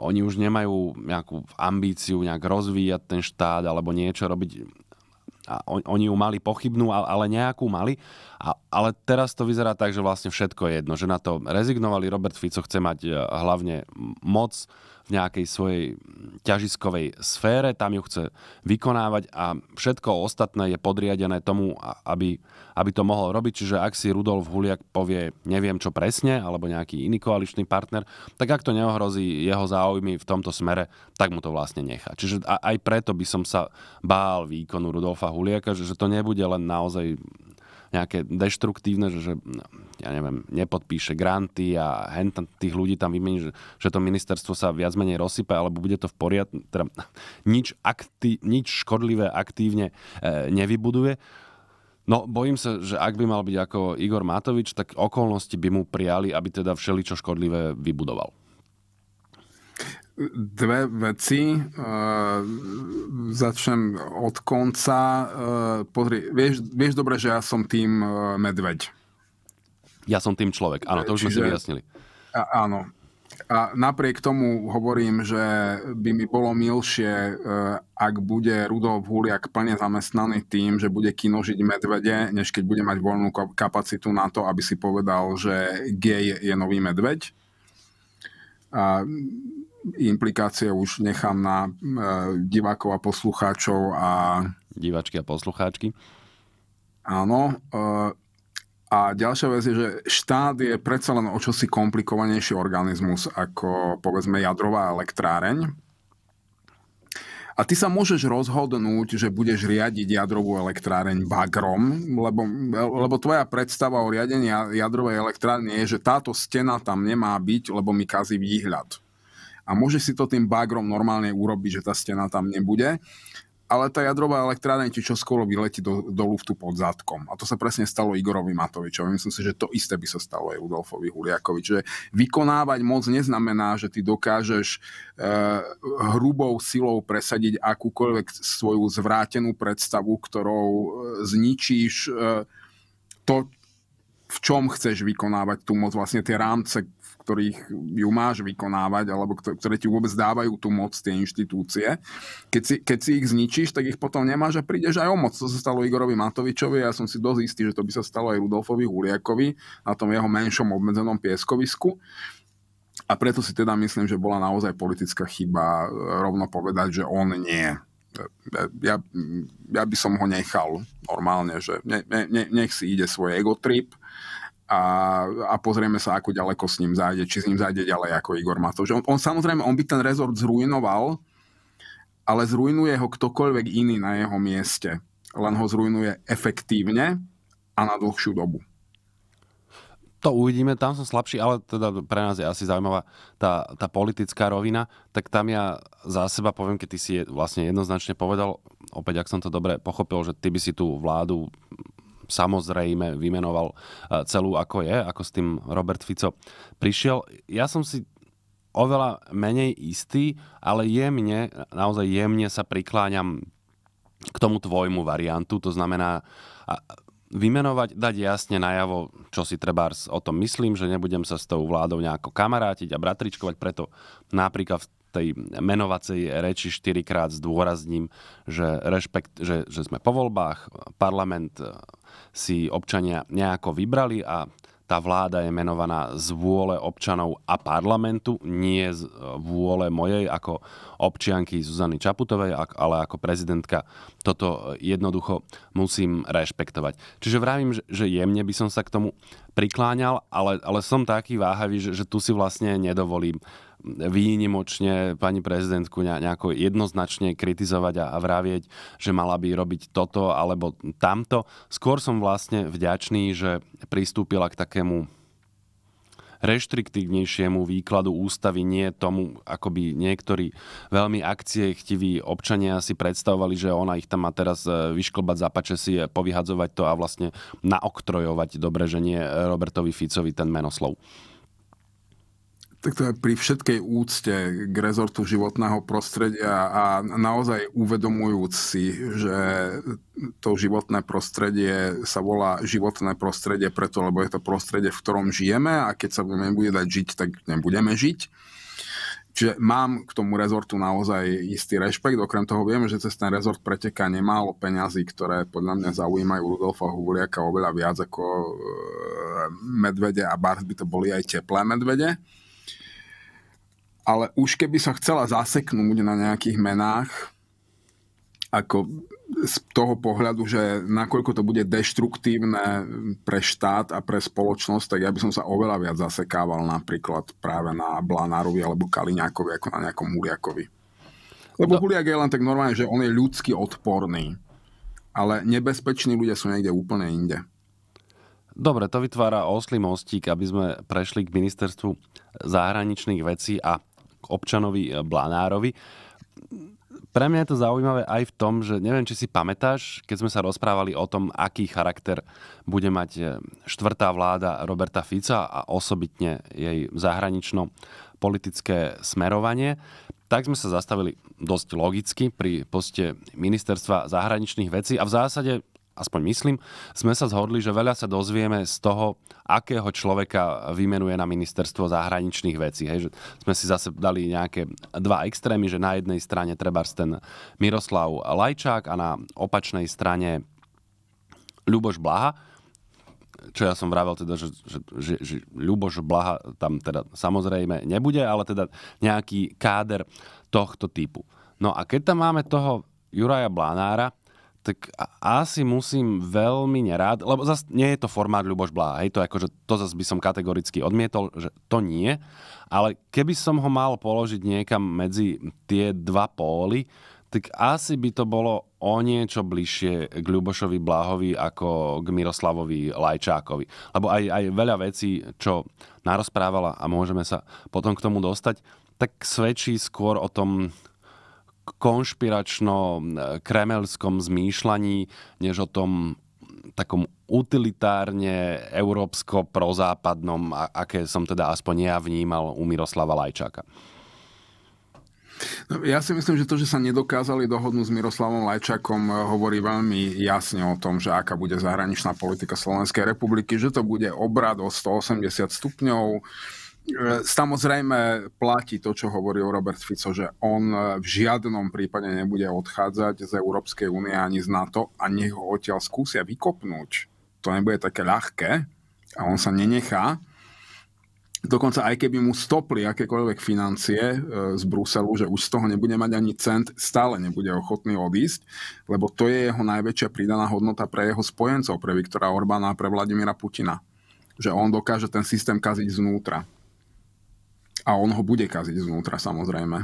oni už nemajú nejakú ambíciu nejak rozvíjať ten štát alebo niečo robiť. A on, oni ju mali pochybnú, ale nejakú mali. A, ale teraz to vyzerá tak, že vlastne všetko je jedno, že na to rezignovali. Robert Fico chce mať e, hlavne moc v nejakej svojej ťažiskovej sfére, tam ju chce vykonávať a všetko ostatné je podriadené tomu, aby, aby to mohol robiť. Čiže ak si Rudolf Huliak povie neviem čo presne, alebo nejaký iný koaličný partner, tak ak to neohrozí jeho záujmy v tomto smere, tak mu to vlastne nechá. Čiže aj preto by som sa bál výkonu Rudolfa Huliaka, že to nebude len naozaj nejaké deštruktívne, že, že no, ja neviem, nepodpíše granty a hen tam tých ľudí tam vymení, že, že to ministerstvo sa viac menej rozsype, alebo bude to v poriadku, teda nič, akti, nič škodlivé aktívne e, nevybuduje. No, bojím sa, že ak by mal byť ako Igor Matovič, tak okolnosti by mu prijali, aby teda všeličo škodlivé vybudoval dve veci. Uh, začnem od konca. E, pozri, vieš, vieš dobre, že ja som tým e, medveď. Ja som tým človek, áno, to už Čiže, sme si vyjasnili. A, áno. A napriek tomu hovorím, že by mi bolo milšie, ak bude Rudolf Huliak plne zamestnaný tým, že bude kinožiť medvede, než keď bude mať voľnú kapacitu na to, aby si povedal, že gej je nový medveď. A implikácie už nechám na e, divákov a poslucháčov a... Diváčky a poslucháčky. Áno. E, a ďalšia vec je, že štát je predsa len o čosi komplikovanejší organizmus ako povedzme jadrová elektráreň. A ty sa môžeš rozhodnúť, že budeš riadiť jadrovú elektráreň bagrom, lebo, lebo tvoja predstava o riadení jadrovej elektrárne je, že táto stena tam nemá byť, lebo mi kazí výhľad a môže si to tým bagrom normálne urobiť, že tá stena tam nebude ale tá jadrová elektrárne ti čo skoro vyletí do, do luftu pod zadkom. A to sa presne stalo Igorovi Matovičovi. Myslím si, že to isté by sa stalo aj Rudolfovi Huliakovi. Čiže vykonávať moc neznamená, že ty dokážeš e, hrubou silou presadiť akúkoľvek svoju zvrátenú predstavu, ktorou e, zničíš e, to, v čom chceš vykonávať tú moc, vlastne tie rámce, v ktorých ju máš vykonávať, alebo ktoré ti vôbec dávajú tú moc, tie inštitúcie. Keď si, keď si ich zničíš, tak ich potom nemáš a prídeš aj o moc. To sa stalo Igorovi Matovičovi a ja som si dosť istý, že to by sa stalo aj Rudolfovi Huliakovi na tom jeho menšom obmedzenom pieskovisku. A preto si teda myslím, že bola naozaj politická chyba rovno povedať, že on nie ja, ja by som ho nechal normálne, že ne, ne, nech si ide svoj ego trip a, a pozrieme sa, ako ďaleko s ním zájde, či s ním zájde ďalej ako Igor Matoš. On, on samozrejme, on by ten rezort zrujnoval, ale zrujnuje ho ktokoľvek iný na jeho mieste. Len ho zrujnuje efektívne a na dlhšiu dobu to uvidíme, tam som slabší, ale teda pre nás je asi zaujímavá tá, tá politická rovina, tak tam ja za seba poviem, keď ty si je, vlastne jednoznačne povedal, opäť ak som to dobre pochopil, že ty by si tú vládu samozrejme vymenoval e, celú ako je, ako s tým Robert Fico prišiel. Ja som si oveľa menej istý, ale jemne, naozaj jemne sa prikláňam k tomu tvojmu variantu, to znamená, vymenovať, dať jasne najavo, čo si treba o tom myslím, že nebudem sa s tou vládou nejako kamarátiť a bratričkovať, preto napríklad v tej menovacej reči štyrikrát zdôrazním, že, rešpekt, že, že sme po voľbách, parlament si občania nejako vybrali a tá vláda je menovaná z vôle občanov a parlamentu, nie z e, vôle mojej ako občianky Zuzany Čaputovej, ale ako prezidentka toto e, jednoducho musím rešpektovať. Čiže vravím, že jemne by som sa k tomu prikláňal, ale, ale som taký váhavý, že, že tu si vlastne nedovolím uh, výnimočne pani prezidentku nejako jednoznačne kritizovať a vravieť, že mala by robiť toto alebo tamto. Skôr som vlastne vďačný, že pristúpila k takému reštriktívnejšiemu výkladu ústavy, nie tomu, ako by niektorí veľmi chtiví občania si predstavovali, že ona ich tam má teraz e, vyšklbať, pače si, povyhadzovať to a vlastne naoktrojovať dobre, že nie Robertovi Ficovi ten menoslov tak to je pri všetkej úcte k rezortu životného prostredia a naozaj uvedomujúc si, že to životné prostredie sa volá životné prostredie preto, lebo je to prostredie, v ktorom žijeme a keď sa budeme bude dať žiť, tak nebudeme žiť. Čiže mám k tomu rezortu naozaj istý rešpekt. Okrem toho vieme, že cez ten rezort preteká nemálo peňazí, ktoré podľa mňa zaujímajú Rudolfa Huliaka oveľa viac ako eh, medvede a Bars by to boli aj teplé medvede ale už keby sa chcela zaseknúť na nejakých menách, ako z toho pohľadu, že nakoľko to bude deštruktívne pre štát a pre spoločnosť, tak ja by som sa oveľa viac zasekával napríklad práve na Blanárovi alebo Kaliňákovi ako na nejakom Huliakovi. Lebo no. Huliak je len tak normálne, že on je ľudsky odporný, ale nebezpeční ľudia sú niekde úplne inde. Dobre, to vytvára oslý mostík, aby sme prešli k ministerstvu zahraničných vecí a občanovi e, Blanárovi. Pre mňa je to zaujímavé aj v tom, že neviem, či si pamätáš, keď sme sa rozprávali o tom, aký charakter bude mať e, štvrtá vláda Roberta Fica a osobitne jej zahranično-politické smerovanie, tak sme sa zastavili dosť logicky pri poste ministerstva zahraničných vecí a v zásade aspoň myslím, sme sa zhodli, že veľa sa dozvieme z toho, akého človeka vymenuje na ministerstvo zahraničných vecí. Hej, že sme si zase dali nejaké dva extrémy, že na jednej strane treba ten Miroslav Lajčák a na opačnej strane Ľuboš Blaha čo ja som vravel teda, že, že, že, že Ľuboš Blaha tam teda samozrejme nebude, ale teda nejaký káder tohto typu. No a keď tam máme toho Juraja Blanára, tak asi musím veľmi nerád, lebo zase nie je to formát Ľuboš Blá, hej, to akože to zase by som kategoricky odmietol, že to nie, ale keby som ho mal položiť niekam medzi tie dva póly, tak asi by to bolo o niečo bližšie k Ľubošovi Bláhovi ako k Miroslavovi Lajčákovi. Lebo aj, aj veľa vecí, čo narozprávala a môžeme sa potom k tomu dostať, tak svedčí skôr o tom konšpiračno-kremelskom e, zmýšľaní, než o tom takom utilitárne európsko-prozápadnom, aké som teda aspoň ja vnímal u Miroslava Lajčáka. No, ja si myslím, že to, že sa nedokázali dohodnúť s Miroslavom Lajčakom, e, hovorí veľmi jasne o tom, že aká bude zahraničná politika Slovenskej republiky, že to bude obrad o 180 stupňov, E, samozrejme platí to, čo hovoril Robert Fico, že on e, v žiadnom prípade nebude odchádzať z Európskej únie ani z NATO a nech ho odtiaľ skúsia vykopnúť. To nebude také ľahké a on sa nenechá. Dokonca aj keby mu stopli akékoľvek financie e, z Bruselu, že už z toho nebude mať ani cent, stále nebude ochotný odísť, lebo to je jeho najväčšia pridaná hodnota pre jeho spojencov, pre Viktora Orbána a pre Vladimira Putina. Že on dokáže ten systém kaziť znútra a on ho bude kaziť zvnútra samozrejme.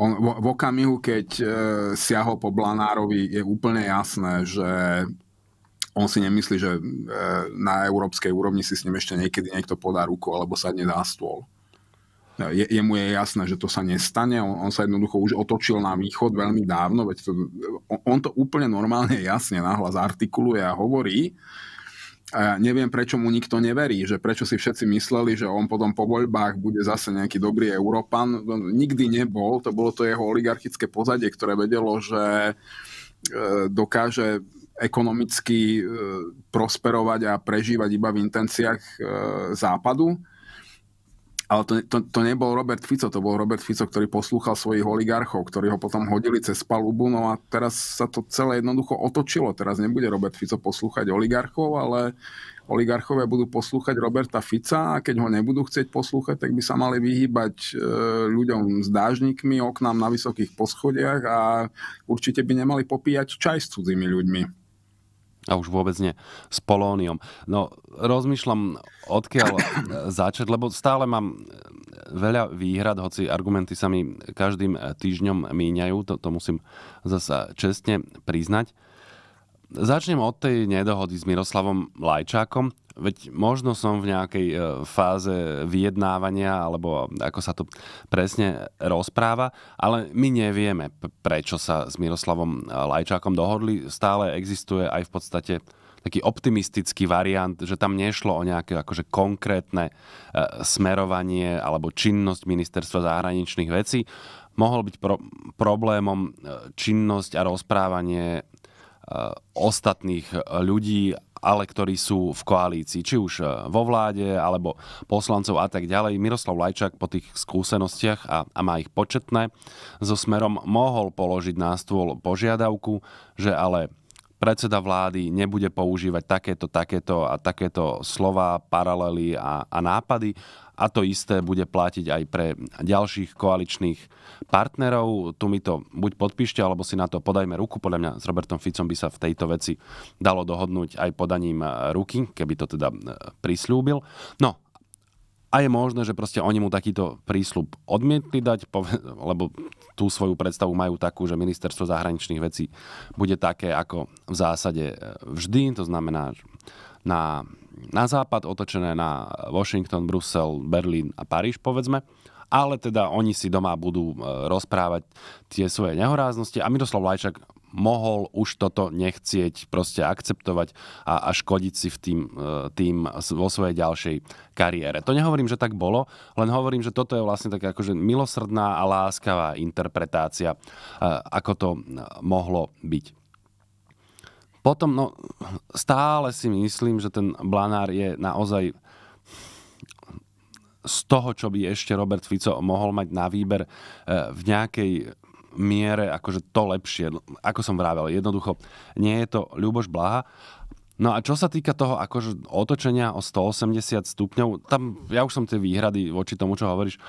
On v, v okamihu, keď e, siahol po Blanárovi, je úplne jasné, že on si nemyslí, že e, na európskej úrovni si s ním ešte niekedy niekto podá ruku alebo sa nedá stôl. E, je, jemu je jasné, že to sa nestane, on, on sa jednoducho už otočil na východ veľmi dávno, veď to, e, on, on to úplne normálne jasne nahlas artikuluje a hovorí, a ja neviem, prečo mu nikto neverí, že prečo si všetci mysleli, že on potom po voľbách bude zase nejaký dobrý Európan. No, no, nikdy nebol, to bolo to jeho oligarchické pozadie, ktoré vedelo, že e, dokáže ekonomicky e, prosperovať a prežívať iba v intenciách e, západu ale to, to, to nebol Robert Fico, to bol Robert Fico, ktorý poslúchal svojich oligarchov, ktorí ho potom hodili cez palubu, no a teraz sa to celé jednoducho otočilo. Teraz nebude Robert Fico poslúchať oligarchov, ale oligarchovia budú poslúchať Roberta Fica a keď ho nebudú chcieť poslúchať, tak by sa mali vyhýbať e, ľuďom s dážnikmi, oknám na vysokých poschodiach a určite by nemali popíjať čaj s cudzými ľuďmi. A už vôbec nie s polóniom. No, rozmýšľam, odkiaľ <coughs> začať, lebo stále mám veľa výhrad, hoci argumenty sa mi každým týždňom míňajú, to, to musím zasa čestne priznať. Začnem od tej nedohody s Miroslavom Lajčákom veď možno som v nejakej e, fáze vyjednávania, alebo ako sa to presne rozpráva, ale my nevieme, prečo sa s Miroslavom e, Lajčákom dohodli. Stále existuje aj v podstate taký optimistický variant, že tam nešlo o nejaké akože konkrétne e, smerovanie alebo činnosť ministerstva zahraničných vecí. Mohol byť pro- problémom činnosť a rozprávanie ostatných ľudí ale ktorí sú v koalícii, či už e, vo vláde, alebo poslancov a tak ďalej. Miroslav Lajčák po tých skúsenostiach a, a má ich početné so smerom mohol položiť na stôl požiadavku, že ale predseda vlády nebude používať takéto, takéto a takéto slova, paralely a, a nápady a to isté bude platiť aj pre ďalších koaličných partnerov. Tu mi to buď podpíšte, alebo si na to podajme ruku. Podľa mňa s Robertom Ficom by sa v tejto veci dalo dohodnúť aj podaním e, ruky, keby to teda e, prislúbil. No a je možné, že proste oni mu takýto prísľub odmietli dať, lebo tú svoju predstavu majú takú, že ministerstvo zahraničných vecí bude také ako v zásade e, vždy, to znamená na na západ, otočené na Washington, Brusel, Berlín a Paríž, povedzme. Ale teda oni si doma budú e, rozprávať tie svoje nehoráznosti a Miroslav Lajčak mohol už toto nechcieť proste akceptovať a, a škodiť si v tým, e, tým vo svojej ďalšej kariére. To nehovorím, že tak bolo, len hovorím, že toto je vlastne taká akože milosrdná a láskavá interpretácia, e, ako to mohlo byť. Potom, no, stále si myslím, že ten Blanár je naozaj z toho, čo by ešte Robert Fico mohol mať na výber eh, v nejakej miere akože to lepšie. Ako som vravel, jednoducho nie je to Ľuboš Blaha. No a čo sa týka toho akože otočenia o 180 stupňov, tam ja už som tie výhrady voči tomu, čo hovoríš, eh,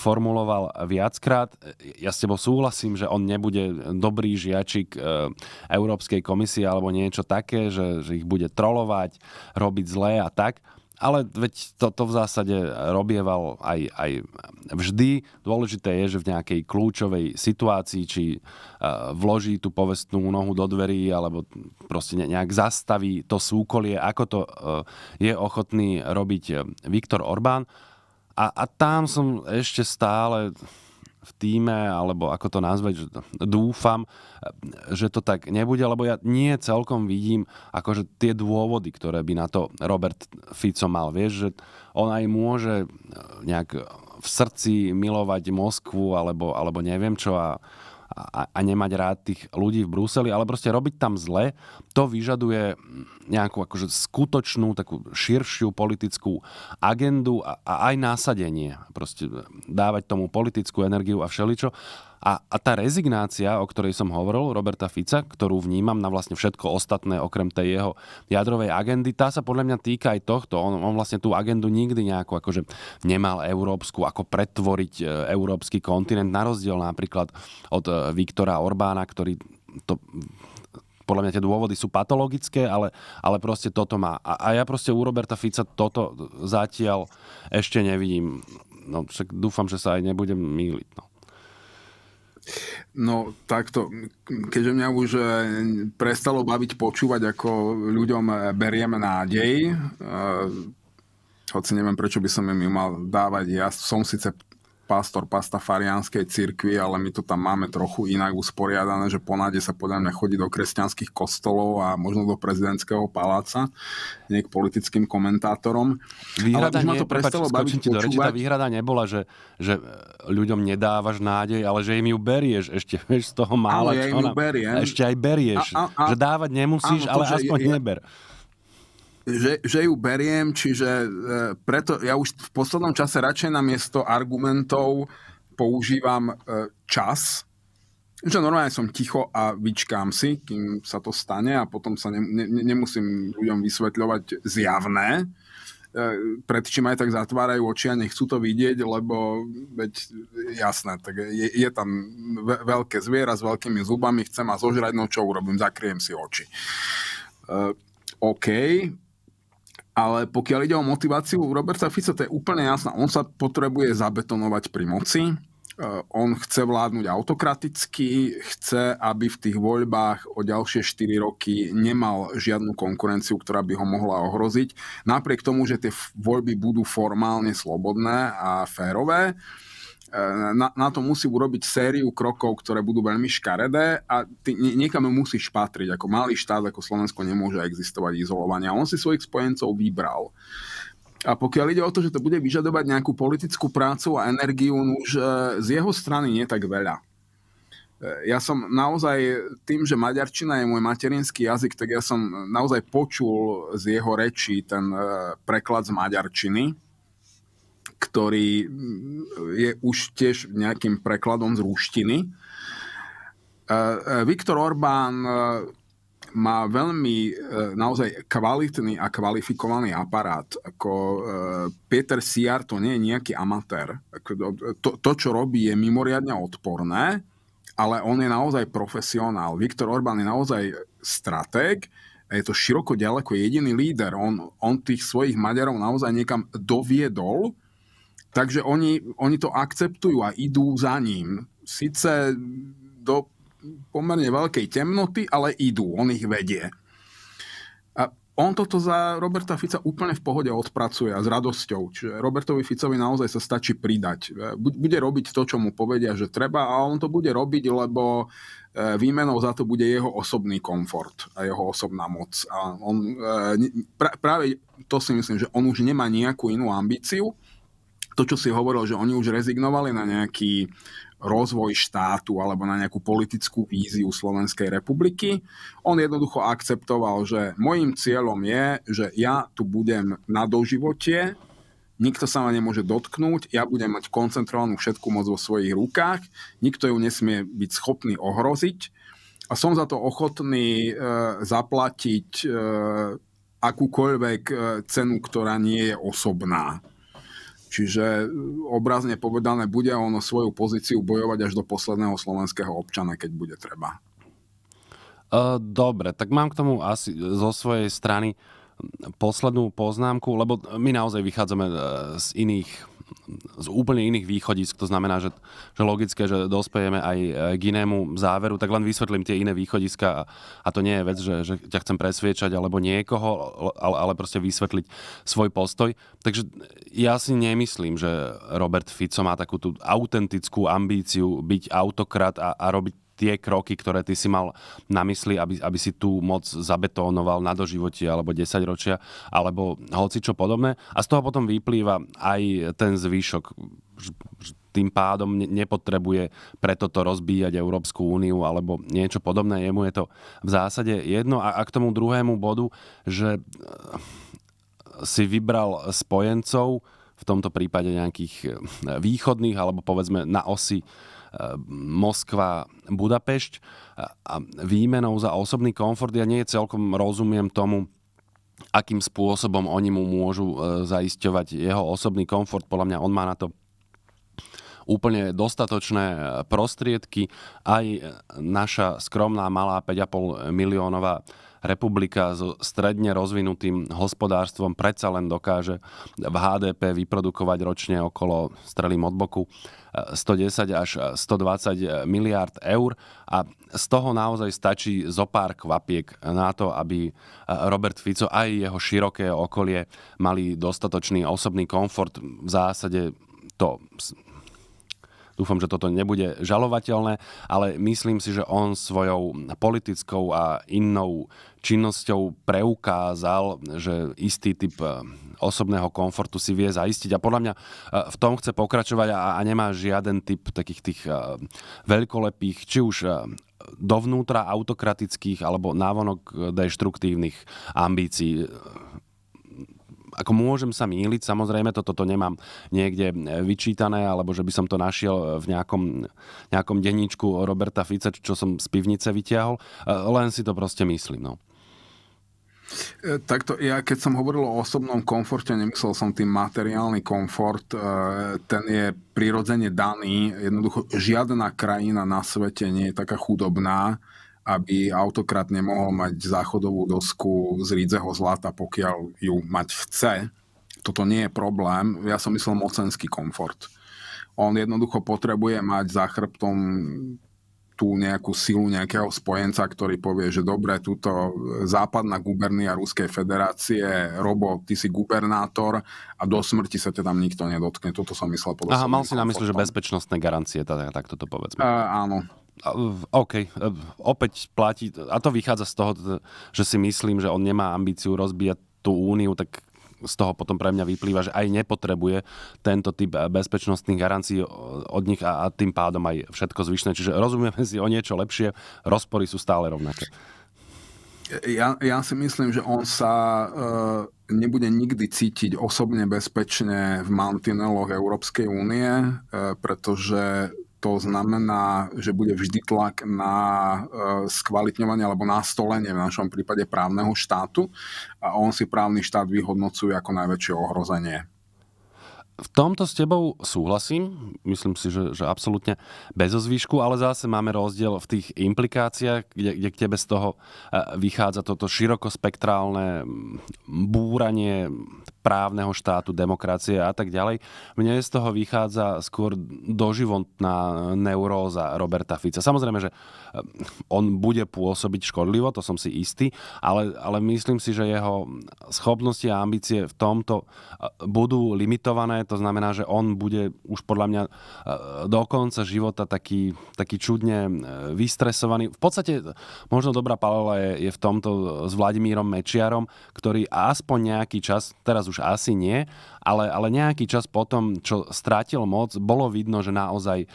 formuloval viackrát. Ja s tebou súhlasím, že on nebude dobrý žiačik eh, Európskej komisie alebo niečo také, že, že ich bude trolovať, robiť zlé a tak ale veď to, to v zásade robieval aj, aj vždy. Dôležité je, že v nejakej kľúčovej situácii, či eh, vloží tú povestnú nohu do dverí, alebo proste nejak zastaví to súkolie, ako to eh, je ochotný robiť eh, Viktor Orbán. A, a tam som ešte stále v týme, alebo ako to nazvať, že dúfam, že to tak nebude, lebo ja nie celkom vidím akože tie dôvody, ktoré by na to Robert Fico mal. Vieš, že on aj môže eh, nejak v srdci milovať Moskvu, alebo, alebo neviem čo a a, a nemať rád tých ľudí v Bruseli, ale proste robiť tam zle, to vyžaduje nejakú akože skutočnú, takú širšiu politickú agendu a, a aj násadenie. Proste dávať tomu politickú energiu a všeličo. A, a tá rezignácia, o ktorej som hovoril, Roberta Fica, ktorú vnímam na vlastne všetko ostatné, okrem tej jeho jadrovej agendy, tá sa podľa mňa týka aj tohto. On, on vlastne tú agendu nikdy nejako akože nemal európsku, ako pretvoriť e, európsky kontinent, na rozdiel napríklad od e, Viktora Orbána, ktorý to podľa mňa tie dôvody sú patologické, ale, ale proste toto má. A, a ja proste u Roberta Fica toto zatiaľ ešte nevidím. No však dúfam, že sa aj nebudem míliť. No. No takto, keďže mňa už e, prestalo baviť počúvať, ako ľuďom e, berieme nádej, e, hoci neviem, prečo by som im ju mal dávať. Ja som síce pastor pastafariánskej cirkvi, ale my to tam máme trochu inak usporiadané, že ponáde sa podľa mňa chodí do kresťanských kostolov a možno do prezidentského paláca, nie k politickým komentátorom. Výhrada ale už nie, ma to prestalo baviť do reči, tá výhrada nebola, že, že e, ľuďom nedávaš nádej, ale že im ju berieš ešte, <laughs> vieš, z toho mála. Ale ja im ju beriem. Ešte aj berieš. A, a, a, že dávať nemusíš, áno, to, ale aspoň je, neber že, že ju beriem, čiže e, preto ja už v poslednom čase radšej na miesto argumentov používam e, čas, že normálne som ticho a vyčkám si, kým sa to stane a potom sa ne, ne, nemusím ľuďom vysvetľovať zjavné, e, pred čím aj tak zatvárajú oči a nechcú to vidieť, lebo veď jasné, tak je, je tam veľké zviera s veľkými zubami, chcem ma zožrať, no čo urobím, zakriem si oči. OK, ale pokiaľ ide o motiváciu Roberta Fica, to je úplne jasná. On sa potrebuje zabetonovať pri moci. E, on chce vládnuť autokraticky, chce, aby v tých voľbách o ďalšie 4 roky nemal žiadnu konkurenciu, ktorá by ho mohla ohroziť. Napriek tomu, že tie voľby budú formálne slobodné a férové, na, na to musí urobiť sériu krokov, ktoré budú veľmi škaredé a ty niekam musíš patriť. Ako malý štát, ako Slovensko nemôže existovať izolovanie. A on si svojich spojencov vybral. A pokiaľ ide o to, že to bude vyžadovať nejakú politickú prácu a energiu, no už e, z jeho strany nie tak veľa e, ja som naozaj tým, že maďarčina je môj materinský jazyk, tak ja som naozaj počul z jeho rečí ten e, preklad z maďarčiny ktorý mm, je už tiež nejakým prekladom z rúštiny. E, e, Viktor Orbán e, má veľmi naozaj kvalitný a kvalifikovaný aparát. Ako Peter Siar to nie je nejaký amatér. To, to, čo robí, je mimoriadne odporné, ale on je naozaj profesionál. Viktor Orbán je naozaj stratég, a je to široko ďaleko jediný líder. On, on tých svojich Maďarov naozaj niekam doviedol Takže oni, oni to akceptujú a idú za ním. Sice do pomerne veľkej temnoty, ale idú, on ich vedie. A on toto za Roberta Fica úplne v pohode odpracuje a s radosťou. Čiže Robertovi Ficovi naozaj sa stačí pridať. E, bude robiť to, čo mu povedia, že treba a on to bude robiť, lebo e, výmenou za to bude jeho osobný komfort a jeho osobná moc. A on, e, práve to si myslím, že on už nemá nejakú inú ambíciu to, čo si hovoril, že oni už rezignovali na nejaký rozvoj štátu alebo na nejakú politickú víziu Slovenskej republiky. On jednoducho akceptoval, že môjim cieľom je, že ja tu budem na doživotie, nikto sa ma nemôže dotknúť, ja budem mať koncentrovanú všetku moc vo svojich rukách, nikto ju nesmie byť schopný ohroziť a som za to ochotný e, zaplatiť e, akúkoľvek e, cenu, ktorá nie je osobná. Čiže e, obrazne povedané, bude ono svoju pozíciu bojovať až do posledného slovenského občana, keď bude treba. E, dobre, tak mám k tomu asi zo svojej strany poslednú poznámku, lebo my naozaj vychádzame e, z iných z úplne iných východisk. To znamená, že, že logické, že dospejeme aj e, k inému záveru, tak len vysvetlím tie iné východiska a, a to nie je vec, že, že ťa chcem presviečať alebo niekoho, ale, ale proste vysvetliť svoj postoj. Takže ja si nemyslím, že Robert Fico má takú tú autentickú ambíciu byť autokrat a, a robiť tie kroky, ktoré ty si mal na mysli, aby, aby si tú moc zabetónoval na doživotie alebo 10 ročia, alebo hoci čo podobné. A z toho potom vyplýva aj ten zvýšok, Tým pádom nepotrebuje preto to rozbíjať Európsku úniu alebo niečo podobné. Jemu je to v zásade jedno. A, a k tomu druhému bodu, že e, si vybral spojencov, v tomto prípade nejakých e, východných alebo povedzme na osi Moskva, Budapešť a výmenou za osobný komfort. Ja nie celkom rozumiem tomu, akým spôsobom oni mu môžu e, zaisťovať jeho osobný komfort. Podľa mňa on má na to úplne dostatočné e, prostriedky. Aj naša skromná malá 5,5 miliónová republika so stredne rozvinutým hospodárstvom predsa len dokáže v HDP vyprodukovať ročne okolo, strelím od boku, 110 až 120 miliard eur a z toho naozaj stačí zo pár kvapiek na to, aby e, Robert Fico aj jeho široké okolie mali dostatočný osobný komfort. V zásade to Dúfam, že toto nebude žalovateľné, ale myslím si, že on svojou politickou a innou činnosťou preukázal, že istý typ e, osobného komfortu si vie zaistiť a podľa mňa e, v tom chce pokračovať a, a nemá žiaden typ takých tých e, veľkolepých, či už dovnútra autokratických alebo návonok deštruktívnych ambícií ako môžem sa míliť, samozrejme, toto to nemám niekde e, vyčítané, alebo že by som to našiel e, v nejakom, nejakom denníčku Roberta Fica, čo som z pivnice vytiahol, e, len si to proste myslím. No. Takto, ja keď som hovoril o osobnom komforte, nemyslel som tým materiálny komfort, ten je prirodzene daný, jednoducho žiadna krajina na svete nie je taká chudobná, aby autokrat nemohol mať záchodovú dosku z rídzeho zlata, pokiaľ ju mať chce. Toto nie je problém. Ja som myslel mocenský komfort. On jednoducho potrebuje mať za chrbtom tú nejakú silu nejakého spojenca, ktorý povie, že dobre, túto západná gubernia Ruskej federácie, Robo, ty si gubernátor a do smrti sa te tam nikto nedotkne. Toto som myslel. Aha, mal si na mysli, že bezpečnostné garancie, takto toto povedzme. áno, OK, e, opäť platí, a to vychádza z toho, že si myslím, že on nemá ambíciu rozbíjať tú úniu, tak z toho potom pre mňa vyplýva, že aj nepotrebuje tento typ e, bezpečnostných garancií e, od nich a, tým pádom aj všetko zvyšné. Čiže rozumieme si o niečo lepšie, rozpory sú stále rovnaké. Ja, ja si myslím, že on sa e, nebude nikdy cítiť osobne bezpečne v mantineloch Európskej únie, e, pretože to znamená, že bude vždy tlak na eh, skvalitňovanie alebo nastolenie v našom prípade právneho štátu a on si právny štát vyhodnocuje ako najväčšie ohrozenie. V tomto s tebou súhlasím, myslím si, že, že absolútne bez ozvýšku, ale zase máme rozdiel v tých implikáciách, kde, kde k tebe z toho eh, vychádza toto širokospektrálne mm, búranie právneho štátu, demokracie a tak ďalej. Mne z toho vychádza skôr doživotná neuróza Roberta Fica. Samozrejme, že eh, on bude pôsobiť škodlivo, to som si istý, ale, ale myslím si, že jeho schopnosti a ambície v tomto eh, budú limitované, to znamená, že on bude už podľa mňa eh, do konca života taký, taký čudne vystresovaný. V podstate možno dobrá palela je, je v tomto s Vladimírom Mečiarom, ktorý aspoň nejaký čas, teraz už asi nie, ale, ale nejaký čas potom, čo strátil moc, bolo vidno, že naozaj e,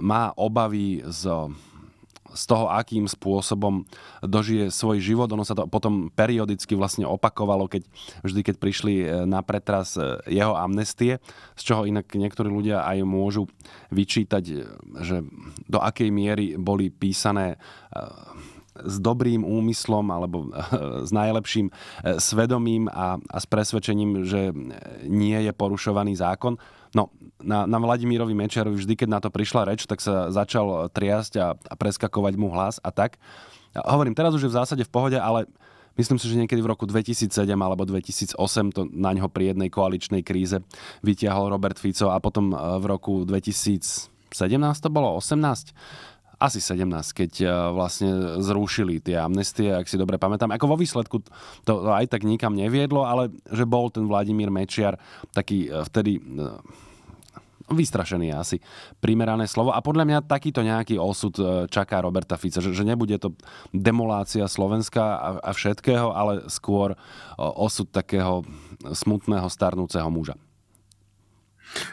má obavy z z toho, akým spôsobom dožije svoj život. Ono sa to potom periodicky vlastne opakovalo, keď, vždy keď prišli e, na pretras e, jeho amnestie, z čoho inak niektorí ľudia aj môžu vyčítať, že do akej miery boli písané s dobrým úmyslom alebo eh, s najlepším eh, svedomím a, a s presvedčením, že eh, nie je porušovaný zákon. No, na, na Vladimírovi Mečerovi vždy, keď na to prišla reč, tak sa začal triasť a, a preskakovať mu hlas a tak. A hovorím, teraz už je v zásade v pohode, ale myslím si, že niekedy v roku 2007 alebo 2008 to na ňo pri jednej koaličnej kríze vytiahol Robert Fico a potom v roku 2000 17 to bolo, 18, asi 17, keď e, vlastne zrušili tie amnestie, ak si dobre pamätám. Ako vo výsledku to aj tak nikam neviedlo, ale že bol ten Vladimír Mečiar taký e, vtedy e, vystrašený asi primerané slovo. A podľa mňa takýto nejaký osud čaká Roberta Fica, že, že nebude to demolácia Slovenska a, a všetkého, ale skôr osud takého smutného starnúceho muža.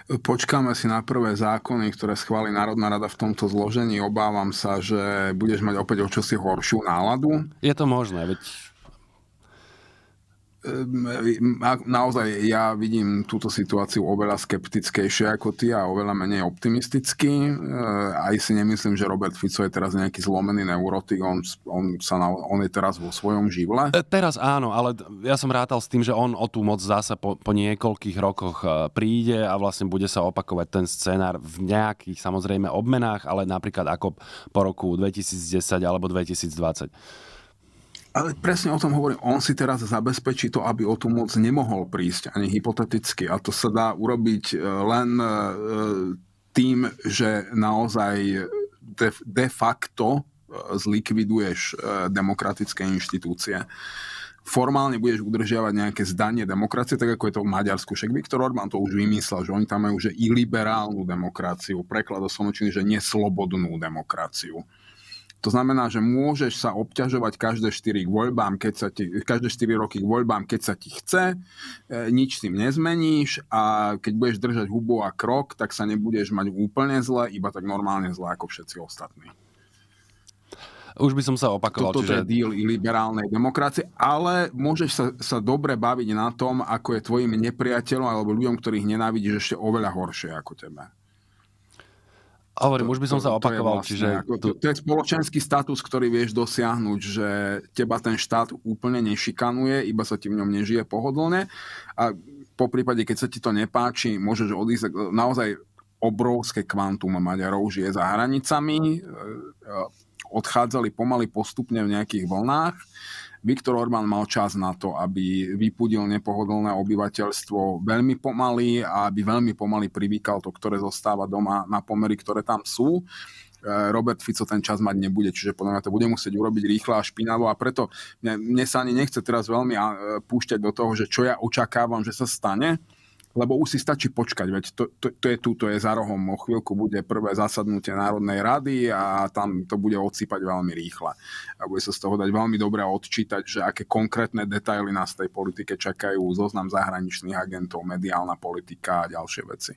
Počkáme si na prvé zákony, ktoré schváli Národná rada v tomto zložení. Obávam sa, že budeš mať opäť o čosi horšiu náladu. Je to možné, veď Ehm, naozaj ja vidím túto situáciu oveľa skeptickejšie ako ty a oveľa menej optimisticky. Ehm, aj si nemyslím, že Robert Fico je teraz nejaký zlomený neurotik, on, on, sa na, on je teraz vo svojom živle. E, teraz áno, ale ja som rátal s tým, že on o tú moc zase po, po niekoľkých rokoch e, príde a vlastne bude sa opakovať ten scenár v nejakých samozrejme obmenách, ale napríklad ako po roku 2010 alebo 2020 ale presne o tom hovorím, on si teraz zabezpečí to, aby o tú moc nemohol prísť, ani hypoteticky. A to sa dá urobiť e, len e, tým, že naozaj de, de facto e, zlikviduješ demokratické inštitúcie formálne budeš udržiavať nejaké zdanie demokracie, tak ako je to v Maďarsku. Však Viktor Orbán to už vymyslel, že oni tam majú že iliberálnu demokraciu, preklad som, slovenčiny, že neslobodnú demokraciu. To znamená, že môžeš sa obťažovať každé 4, k voľbám, keď sa ti, každé 4 roky k voľbám, keď sa ti chce, e, nič s tým nezmeníš a keď budeš držať hubu a krok, tak sa nebudeš mať úplne zle, iba tak normálne zle ako všetci ostatní. Už by som sa opakoval. Toto čiže... je díl liberálnej demokracie, ale môžeš sa, sa dobre baviť na tom, ako je tvojim nepriateľom alebo ľuďom, ktorých nenávidíš ešte oveľa horšie ako tebe hovorím, to, už by som to, sa opakoval. To je, vlastne, čiže... ako, to, to je spoločenský status, ktorý vieš dosiahnuť, že teba ten štát úplne nešikanuje, iba sa ti v ňom nežije pohodlne a po prípade, keď sa ti to nepáči, môžeš odísť. Naozaj obrovské kvantum Maďarov žije za hranicami, e, e, odchádzali pomaly postupne v nejakých vlnách Viktor Orbán mal čas na to, aby vypudil nepohodlné obyvateľstvo veľmi pomaly a aby veľmi pomaly privýkal to, ktoré zostáva doma na pomery, ktoré tam sú. E, Robert Fico ten čas mať nebude, čiže podľa mňa to bude musieť urobiť rýchlo a špinavo a preto mne, mne sa ani nechce teraz veľmi e, púšťať do toho, že čo ja očakávam, že sa stane, lebo už si stačí počkať, veď to, to, to je tu, to je za rohom, o chvíľku bude prvé zasadnutie Národnej rady a tam to bude odsýpať veľmi rýchle. A bude sa z toho dať veľmi dobre odčítať, že aké konkrétne detaily nás tej politike čakajú, zoznam zahraničných agentov, mediálna politika a ďalšie veci.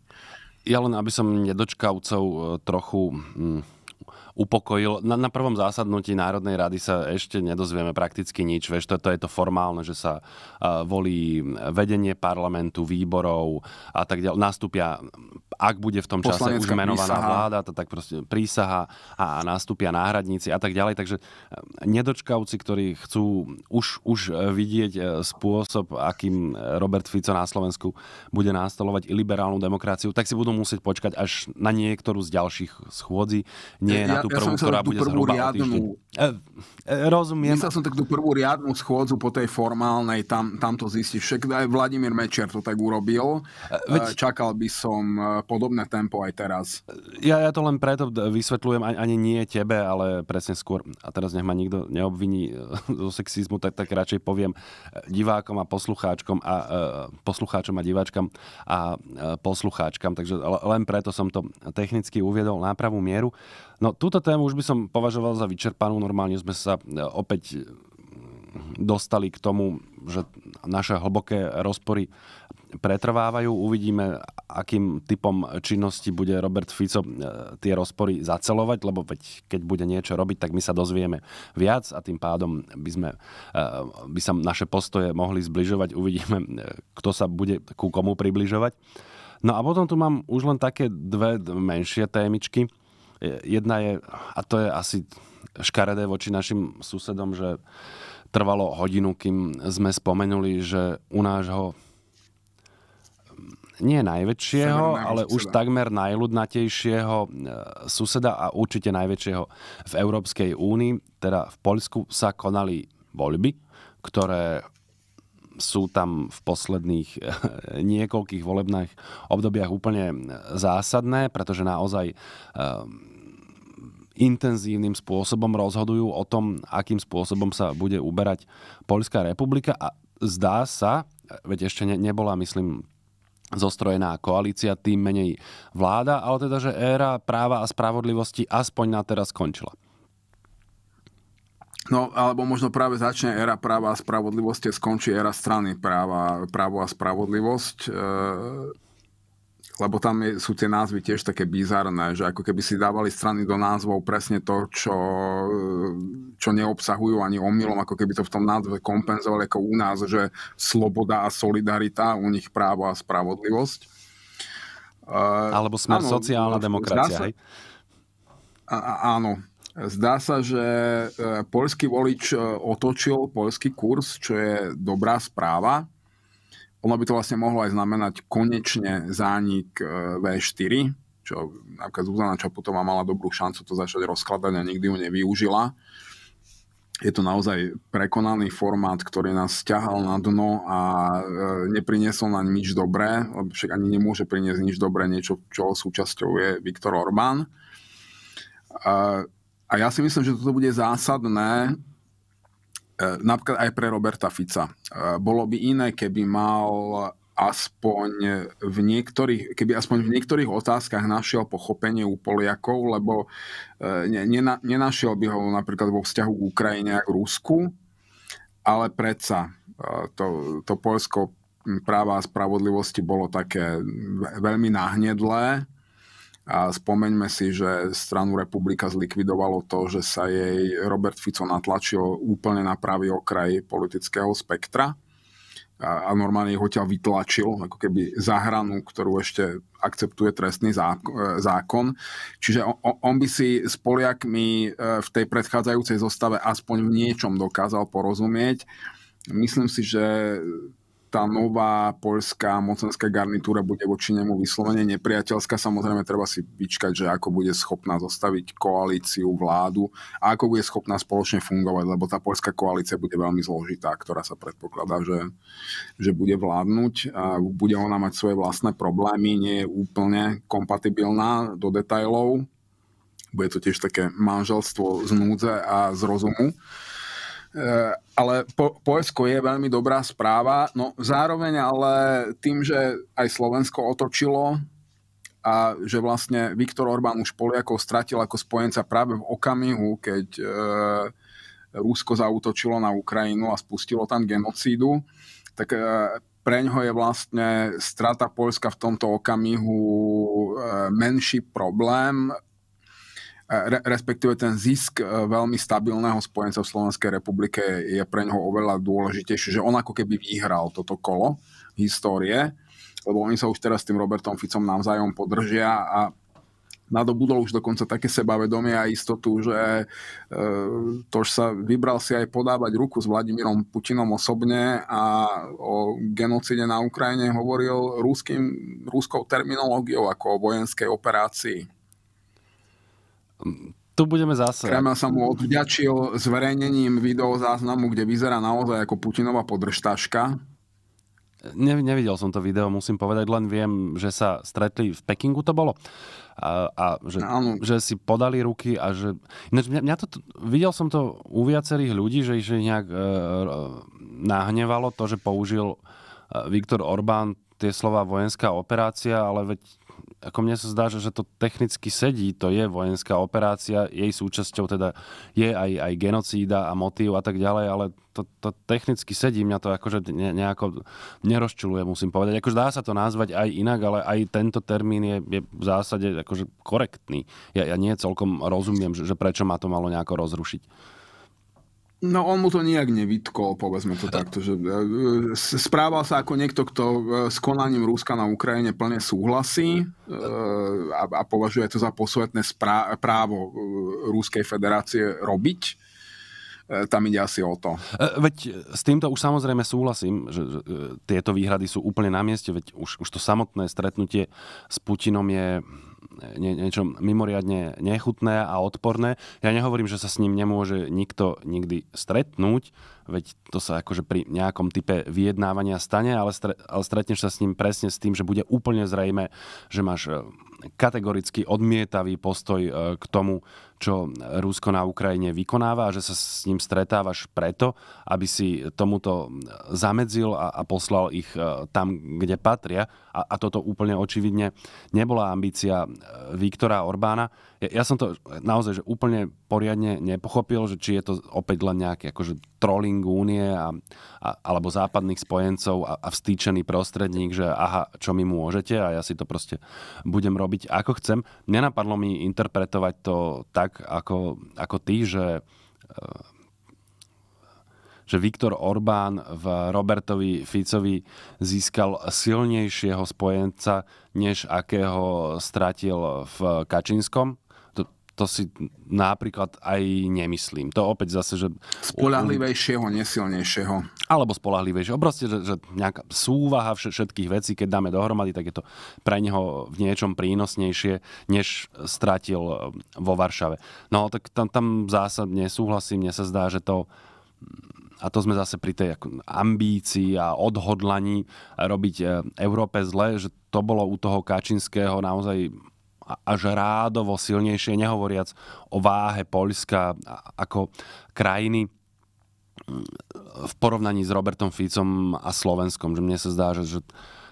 Ja len, aby som nedočkavcov e, trochu mm, upokojil. Na, na prvom zásadnutí Národnej rady sa ešte nedozvieme prakticky nič. Vieš, to, to je to formálne, že sa uh, volí vedenie parlamentu, výborov a tak ďalej. Nastúpia, ak bude v tom čase už menovaná prísaha. vláda, to tak proste prísaha a nastúpia náhradníci a tak ďalej. Takže e, nedočkavci, ktorí chcú už, už e, vidieť e, spôsob, akým Robert Fico na Slovensku bude nastolovať liberálnu demokraciu, tak si budú musieť počkať až na niektorú z ďalších schôdzi, nie ja, na tú tú prvú, ja ktorá tú bude prvú zhruba riadnu, e, e, Rozumiem. Myslel som tak tú prvú riadnu schôdzu po tej formálnej, tam, tam to zistiť. Však aj Vladimír Mečer to tak urobil. E, e, veď... Čakal by som podobné tempo aj teraz. Ja, ja to len preto vysvetľujem, ani nie tebe, ale presne skôr, a teraz nech ma nikto neobviní <laughs> zo sexizmu, tak, tak radšej poviem divákom a poslucháčkom a e, poslucháčom a diváčkam a e, poslucháčkam. Takže len preto som to technicky uviedol na pravú mieru. No túto tému už by som považoval za vyčerpanú. Normálne sme sa e, opäť e, dostali k tomu, že naše hlboké rozpory pretrvávajú. Uvidíme, akým typom činnosti bude Robert Fico e, tie rozpory zacelovať, lebo veď, keď bude niečo robiť, tak my sa dozvieme viac a tým pádom by, sme, by sa naše postoje mohli zbližovať. Uvidíme, kto sa bude ku komu približovať. No a potom tu mám už len také dve menšie témičky. Jedna je, a to je asi škaredé voči našim susedom, že trvalo hodinu, kým sme spomenuli, že u nášho mm, nie najväčšieho, ale už takmer najľudnatejšieho e, suseda a určite najväčšieho v Európskej únii, teda v Poľsku sa konali voľby, ktoré sú tam v posledných e, niekoľkých volebných obdobiach úplne e, zásadné, pretože naozaj intenzívnym spôsobom rozhodujú o tom, akým spôsobom sa bude uberať Poľská republika a zdá sa, veď ešte ne, nebola, myslím, zostrojená koalícia, tým menej vláda, ale teda, že éra práva a spravodlivosti aspoň na teraz skončila. No, alebo možno práve začne éra práva a spravodlivosti a skončí éra strany práva, právo a spravodlivosť. E- lebo tam je, sú tie názvy tiež také bizarné, že ako keby si dávali strany do názvov presne to, čo, čo neobsahujú ani omylom, ako keby to v tom názve kompenzovali ako u nás, že sloboda a solidarita, u nich právo a spravodlivosť. Eh, Alebo sme áno, sociálna demokracia. Sa, hej? áno, Zdá sa, že eh, polský volič eh, otočil polský kurz, čo je dobrá správa ono by to vlastne mohlo aj znamenať konečne zánik e, V4, čo napríklad Zuzana Čaputová mala dobrú šancu to začať rozkladať a nikdy ju nevyužila. Je to naozaj prekonaný formát, ktorý nás ťahal na dno a e, nepriniesol nám nič dobré, lebo však ani nemôže priniesť nič dobré, niečo, čo súčasťou je Viktor Orbán. E, a ja si myslím, že toto bude zásadné Eh, napríklad aj pre Roberta Fica. Eh, bolo by iné, keby mal aspoň v niektorých, keby aspoň v niektorých otázkach našiel pochopenie u Poliakov, lebo eh, nena, nenašiel by ho napríklad vo vzťahu k Ukrajine a k Rusku, ale predsa to, to Polsko práva a spravodlivosti bolo také veľmi nahnedlé a spomeňme si, že stranu republika zlikvidovalo to, že sa jej Robert Fico natlačil úplne na pravý okraj politického spektra a normálne ho ťa vytlačil, ako keby za hranu, ktorú ešte akceptuje trestný zákon. E, Čiže on by si s Poliakmi e, v tej predchádzajúcej zostave aspoň v niečom dokázal porozumieť. Myslím si, že tá nová poľská mocenská garnitúra bude voči nemu vyslovene nepriateľská. Samozrejme, treba si vyčkať, že ako bude schopná zostaviť koalíciu, vládu a ako bude schopná spoločne fungovať, lebo tá poľská koalícia bude veľmi zložitá, ktorá sa predpokladá, že, že bude vládnuť. A bude ona mať svoje vlastné problémy, nie je úplne kompatibilná do detajlov. Bude to tiež také manželstvo z núdze a z rozumu. Eh, ale po, Poesko je veľmi dobrá správa. No zároveň ale tým, že aj Slovensko otočilo a že vlastne Viktor Orbán už Poliakov stratil ako spojenca práve v okamihu, keď e, Rusko zautočilo na Ukrajinu a spustilo tam genocídu, tak e, eh, preňho je vlastne strata Polska v tomto okamihu menší problém re, respektíve ten zisk e, veľmi stabilného spojenca v Slovenskej republike je pre neho oveľa dôležitejší, že on ako keby vyhral toto kolo histórie, lebo oni sa už teraz s tým Robertom Ficom navzájom podržia a nadobudol už dokonca také sebavedomie a istotu, že e, tož sa vybral si aj podávať ruku s Vladimírom Putinom osobne a o genocide na Ukrajine hovoril rúským, ruskou terminológiou ako o vojenskej operácii tu budeme zase. Kreml sa mu odvďačil zverejnením videozáznamu, kde vyzerá naozaj ako Putinova podržtaška. Ne, nevidel som to video, musím povedať, len viem, že sa stretli v Pekingu to bolo. A, a že, že si podali ruky a že... Ináč, mňa, mňa to, videl som to u viacerých ľudí, že ich nejak e, nahnevalo to, že použil e, Viktor Orbán tie slova vojenská operácia, ale veď ako mne sa zdá, že to technicky sedí, to je vojenská operácia, jej súčasťou teda je aj, aj genocída a motív a tak ďalej, ale to, to technicky sedí, mňa to akože ne, nejako nerozčuluje, musím povedať. Akože dá sa to nazvať aj inak, ale aj tento termín je, je v zásade akože korektný. Ja, ja nie celkom rozumiem, že, že prečo ma to malo nejako rozrušiť. No on mu to nejak nevytkol, povedzme to takto, že e, správal sa ako niekto, kto e, s konaním Ruska na Ukrajine plne súhlasí e, a, a považuje to za posvetné právo Ruskej federácie robiť tam ide asi o to. Veď s týmto už samozrejme súhlasím, že tieto výhrady sú úplne na mieste, veď už, už to samotné stretnutie s Putinom je nie, niečo mimoriadne nechutné a odporné. Ja nehovorím, že sa s ním nemôže nikto nikdy stretnúť, veď to sa akože pri nejakom type vyjednávania stane, ale, stre, ale stretneš sa s ním presne s tým, že bude úplne zrejme, že máš eh, kategoricky odmietavý postoj eh, k tomu, čo Rusko na Ukrajine vykonáva a že sa s ním stretávaš preto, aby si tomuto zamedzil a, a poslal ich e, tam, kde patria. A, a toto úplne očividne nebola ambícia e, Viktora Orbána. Ja, ja som to naozaj že úplne poriadne nepochopil, že či je to opäť len nejaký akože trolling únie a, a, alebo západných spojencov a, a vstýčený prostredník, že aha, čo mi môžete a ja si to proste budem robiť ako chcem. Nenapadlo mi interpretovať to tak, tak ako, ako ty, že eh, že Viktor Orbán v Robertovi Ficovi získal silnejšieho spojenca, než akého stratil v Kačinskom? to si napríklad aj nemyslím. To opäť zase, že... Spolahlivejšieho, nesilnejšieho. Alebo spolahlivejšieho. Proste, že, že nejaká súvaha všetkých vecí, keď dáme dohromady, tak je to pre neho v niečom prínosnejšie, než stratil e, vo Varšave. No tak tam, tam zásadne súhlasím, mne sa zdá, že to a to sme zase pri tej ambícii a odhodlaní robiť e, Európe zle, že to bolo u toho Kačinského naozaj až rádovo silnejšie, nehovoriac o váhe Poľska ako krajiny v porovnaní s Robertom Ficom a Slovenskom. Že mne sa zdá, že, že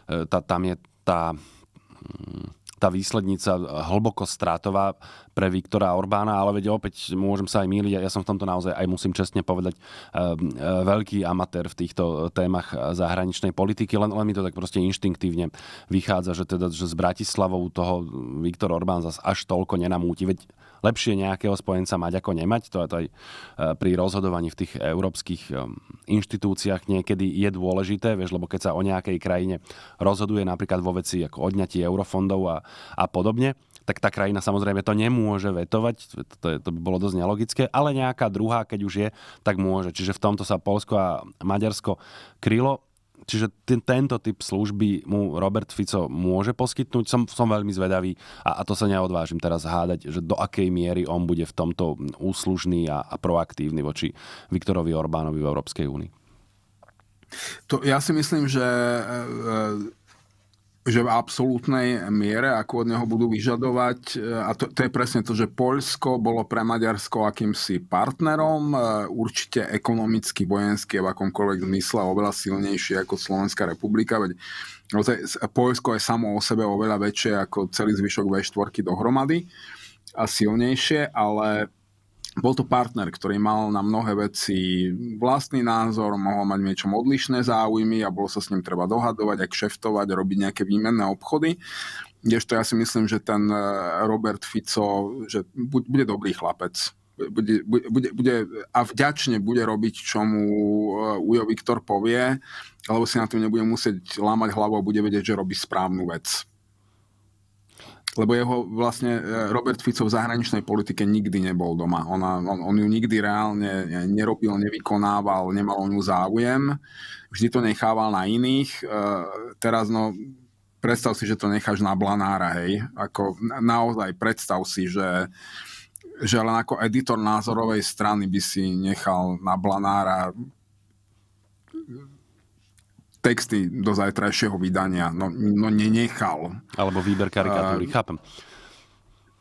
e, tá, tam je tá mm, tá výslednica e, hlboko strátová pre Viktora Orbána, ale veď opäť môžem sa aj míliť a ja som v tomto naozaj aj musím čestne povedať ehm, e, veľký amatér v týchto e, témach zahraničnej politiky, len, len mi to tak proste inštinktívne vychádza, že teda že s Bratislavou toho Viktor Orbán zas až toľko nenamúti. Veď lepšie nejakého spojenca mať ako nemať. To, to aj e, pri rozhodovaní v tých európskych e, inštitúciách niekedy je dôležité, vieš, lebo keď sa o nejakej krajine rozhoduje napríklad vo veci ako odňatí eurofondov a, a podobne, tak tá krajina samozrejme to nemôže vetovať, to, to, to by bolo dosť nelogické, ale nejaká druhá, keď už je, tak môže. Čiže v tomto sa Polsko a Maďarsko krylo čiže ten, tento typ služby mu Robert Fico môže poskytnúť. Som, som veľmi zvedavý a, a to sa neodvážim teraz hádať, že do akej miery on bude v tomto úslužný a, a proaktívny voči Viktorovi Orbánovi v Európskej únii. To, ja si myslím, že e, e, že v absolútnej miere, ako od neho budú vyžadovať. E, a to, to je presne to, že Poľsko bolo pre Maďarsko akýmsi partnerom, e, určite ekonomicky, vojenský, v akomkoľvek zmysle oveľa silnejšie ako Slovenská republika, veď no Poľsko je samo o sebe oveľa väčšie ako celý zvyšok V4 dohromady a silnejšie, ale bol to partner, ktorý mal na mnohé veci vlastný názor, mohol mať niečo odlišné záujmy a bolo sa s ním treba dohadovať aj kšeftovať, robiť nejaké výmenné obchody. Ešte ja si myslím, že ten e, Robert Fico, že bude dobrý chlapec, bude, bude, bude, a vďačne bude robiť, čo mu e, Ujo Viktor povie, alebo si na tým nebude musieť lámať hlavu a bude vedieť, že robí správnu vec lebo jeho vlastne e, Robert Fico v zahraničnej politike nikdy nebol doma. Ona, on, on ju nikdy reálne e, nerobil, nevykonával, nemal o ňu záujem, vždy to nechával na iných. E, teraz no, predstav si, že to necháš na Blanára, hej. Ako, naozaj predstav si, že že len ako editor názorovej strany by si nechal na Blanára texty do zajtrajšieho vydania. No, no nenechal. Alebo výber karikatúry, uh, chápem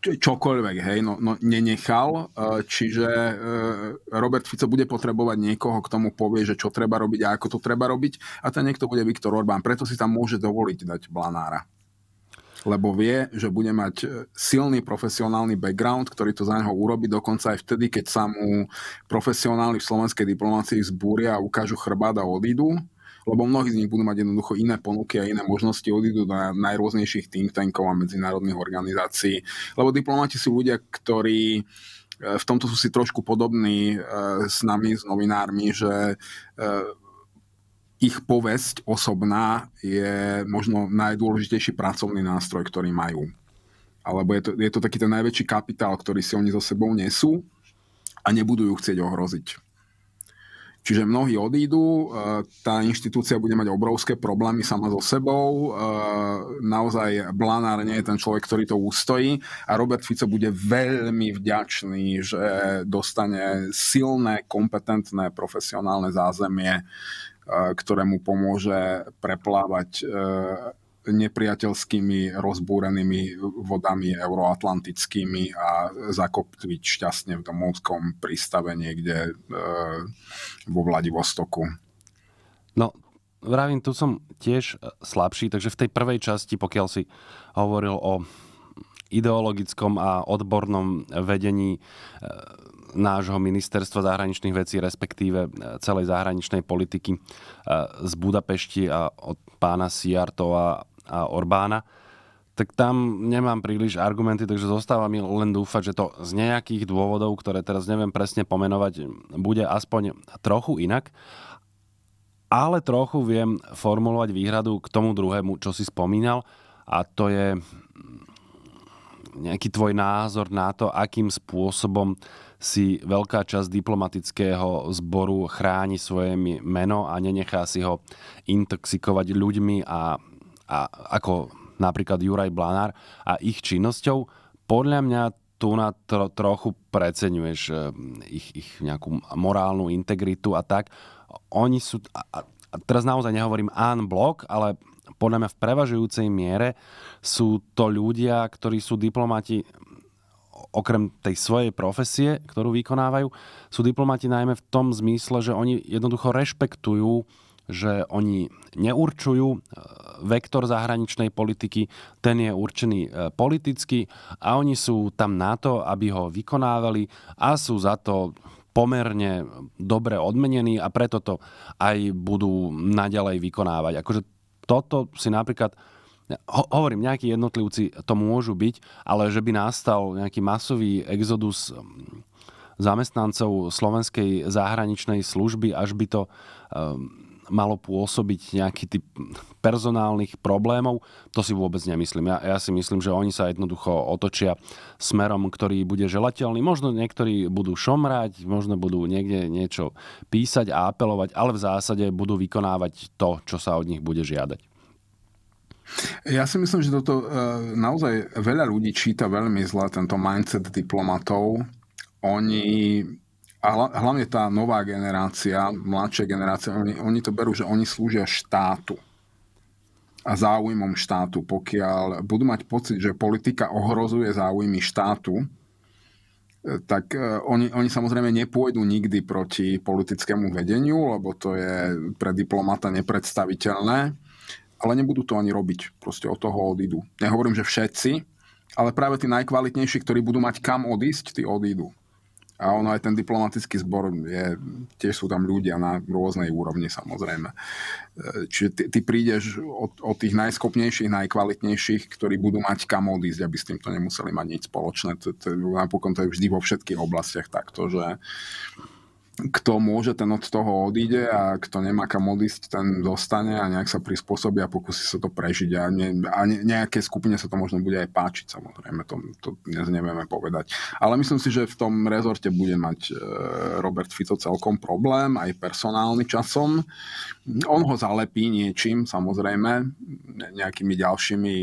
čokoľvek, hej, no, no nenechal, čiže e, Robert Fico bude potrebovať niekoho, k tomu povie, že čo treba robiť a ako to treba robiť a ten niekto bude Viktor Orbán, preto si tam môže dovoliť dať Blanára lebo vie, že bude mať e, silný profesionálny background, ktorý to za neho urobi dokonca aj vtedy, keď sa mu profesionáli v slovenskej diplomácii zbúria a ukážu chrbát a odídu lebo mnohí z nich budú mať jednoducho iné ponuky a iné možnosti, odídu do najrôznejších think tankov a medzinárodných organizácií, lebo diplomati sú ľudia, ktorí eh, v tomto sú si trošku podobní eh, s nami, s novinármi, že eh, ich povesť osobná je možno najdôležitejší pracovný nástroj, ktorý majú. Alebo je to, je to taký ten najväčší kapitál, ktorý si oni so sebou nesú a nebudú ju chcieť ohroziť. Čiže mnohí odídu, e, tá inštitúcia bude mať obrovské problémy sama so sebou. E, naozaj Blanár nie je ten človek, ktorý to ustojí a Robert Fico bude veľmi vďačný, že dostane silné, kompetentné, profesionálne zázemie, e, ktoré mu pomôže preplávať nepriateľskými rozbúrenými vodami euroatlantickými a zakoptviť šťastne v domovskom prístave niekde e, vo Vladivostoku. No, vravím, tu som tiež e, slabší, takže v tej prvej časti, pokiaľ si hovoril o ideologickom a odbornom vedení e, nášho ministerstva zahraničných vecí, respektíve e, celej zahraničnej politiky z Budapešti a od pána Siartova a Orbána, tak tam nemám príliš argumenty, takže zostáva mi len dúfať, že to z nejakých dôvodov, ktoré teraz neviem presne pomenovať, bude aspoň trochu inak. Ale trochu viem formulovať výhradu k tomu druhému, čo si spomínal, a to je nejaký tvoj názor na to, akým spôsobom si veľká časť diplomatického zboru chráni svoje meno a nenechá si ho intoxikovať ľuďmi a a ako napríklad Juraj Blanár a ich činnosťou, podľa mňa tu na tro, trochu preceňuješ eh, ich, ich nejakú morálnu integritu a tak. Oni sú, a, a teraz naozaj nehovorím an blok, ale podľa mňa v prevažujúcej miere sú to ľudia, ktorí sú diplomati okrem tej svojej profesie, ktorú vykonávajú, sú diplomati najmä v tom zmysle, že oni jednoducho rešpektujú že oni neurčujú e, vektor zahraničnej politiky, ten je určený e, politicky a oni sú tam na to, aby ho vykonávali a sú za to pomerne dobre odmenení a preto to aj budú naďalej vykonávať. Akože toto si napríklad ho, hovorím, nejakí jednotlivci to môžu byť, ale že by nastal nejaký masový exodus zamestnancov slovenskej zahraničnej služby, až by to um, malo pôsobiť nejaký typ personálnych problémov, to si vôbec nemyslím. Ja, ja si myslím, že oni sa jednoducho otočia smerom, ktorý bude želateľný. Možno niektorí budú šomrať, možno budú niekde niečo písať a apelovať, ale v zásade budú vykonávať to, čo sa od nich bude žiadať. Ja si myslím, že toto e, naozaj veľa ľudí číta veľmi zle, tento mindset diplomatov. Oni a hlavne tá nová generácia, mladšia generácia, oni, oni to berú, že oni slúžia štátu a záujmom štátu. Pokiaľ budú mať pocit, že politika ohrozuje záujmy štátu, e, tak e, oni, oni samozrejme nepôjdu nikdy proti politickému vedeniu, lebo to je pre diplomata nepredstaviteľné, ale nebudú to ani robiť. Proste od toho odídu. Nehovorím, že všetci, ale práve tí najkvalitnejší, ktorí budú mať kam odísť, tí odídu. A ono aj ten diplomatický zbor, je, tiež sú tam ľudia na rôznej úrovni samozrejme. E, čiže ty, ty prídeš od, od tých najskopnejších, najkvalitnejších, ktorí budú mať kam odísť, aby s týmto nemuseli mať nič spoločné. To, to, napokon to je vždy vo všetkých oblastiach takto, že kto môže, ten od toho odíde a kto nemá kam odísť, ten dostane a nejak sa prispôsobí a pokusí sa to prežiť. A, ne, a ne, nejaké skupine sa to možno bude aj páčiť, samozrejme, to, to dnes nevieme povedať. Ale myslím si, že v tom rezorte bude mať e, Robert Fico celkom problém, aj personálny časom. On ho zalepí niečím, samozrejme, nejakými ďalšími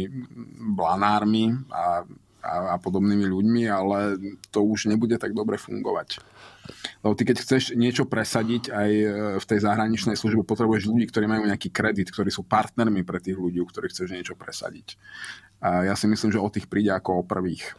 blanármi a a, a podobnými ľuďmi, ale to už nebude tak dobre fungovať. Lebo ty keď chceš niečo presadiť aj e, v tej zahraničnej službe, potrebuješ ľudí, ktorí majú nejaký kredit, ktorí sú partnermi pre tých ľudí, ktorí ktorých chceš niečo presadiť. A ja si myslím, že o tých príde ako o prvých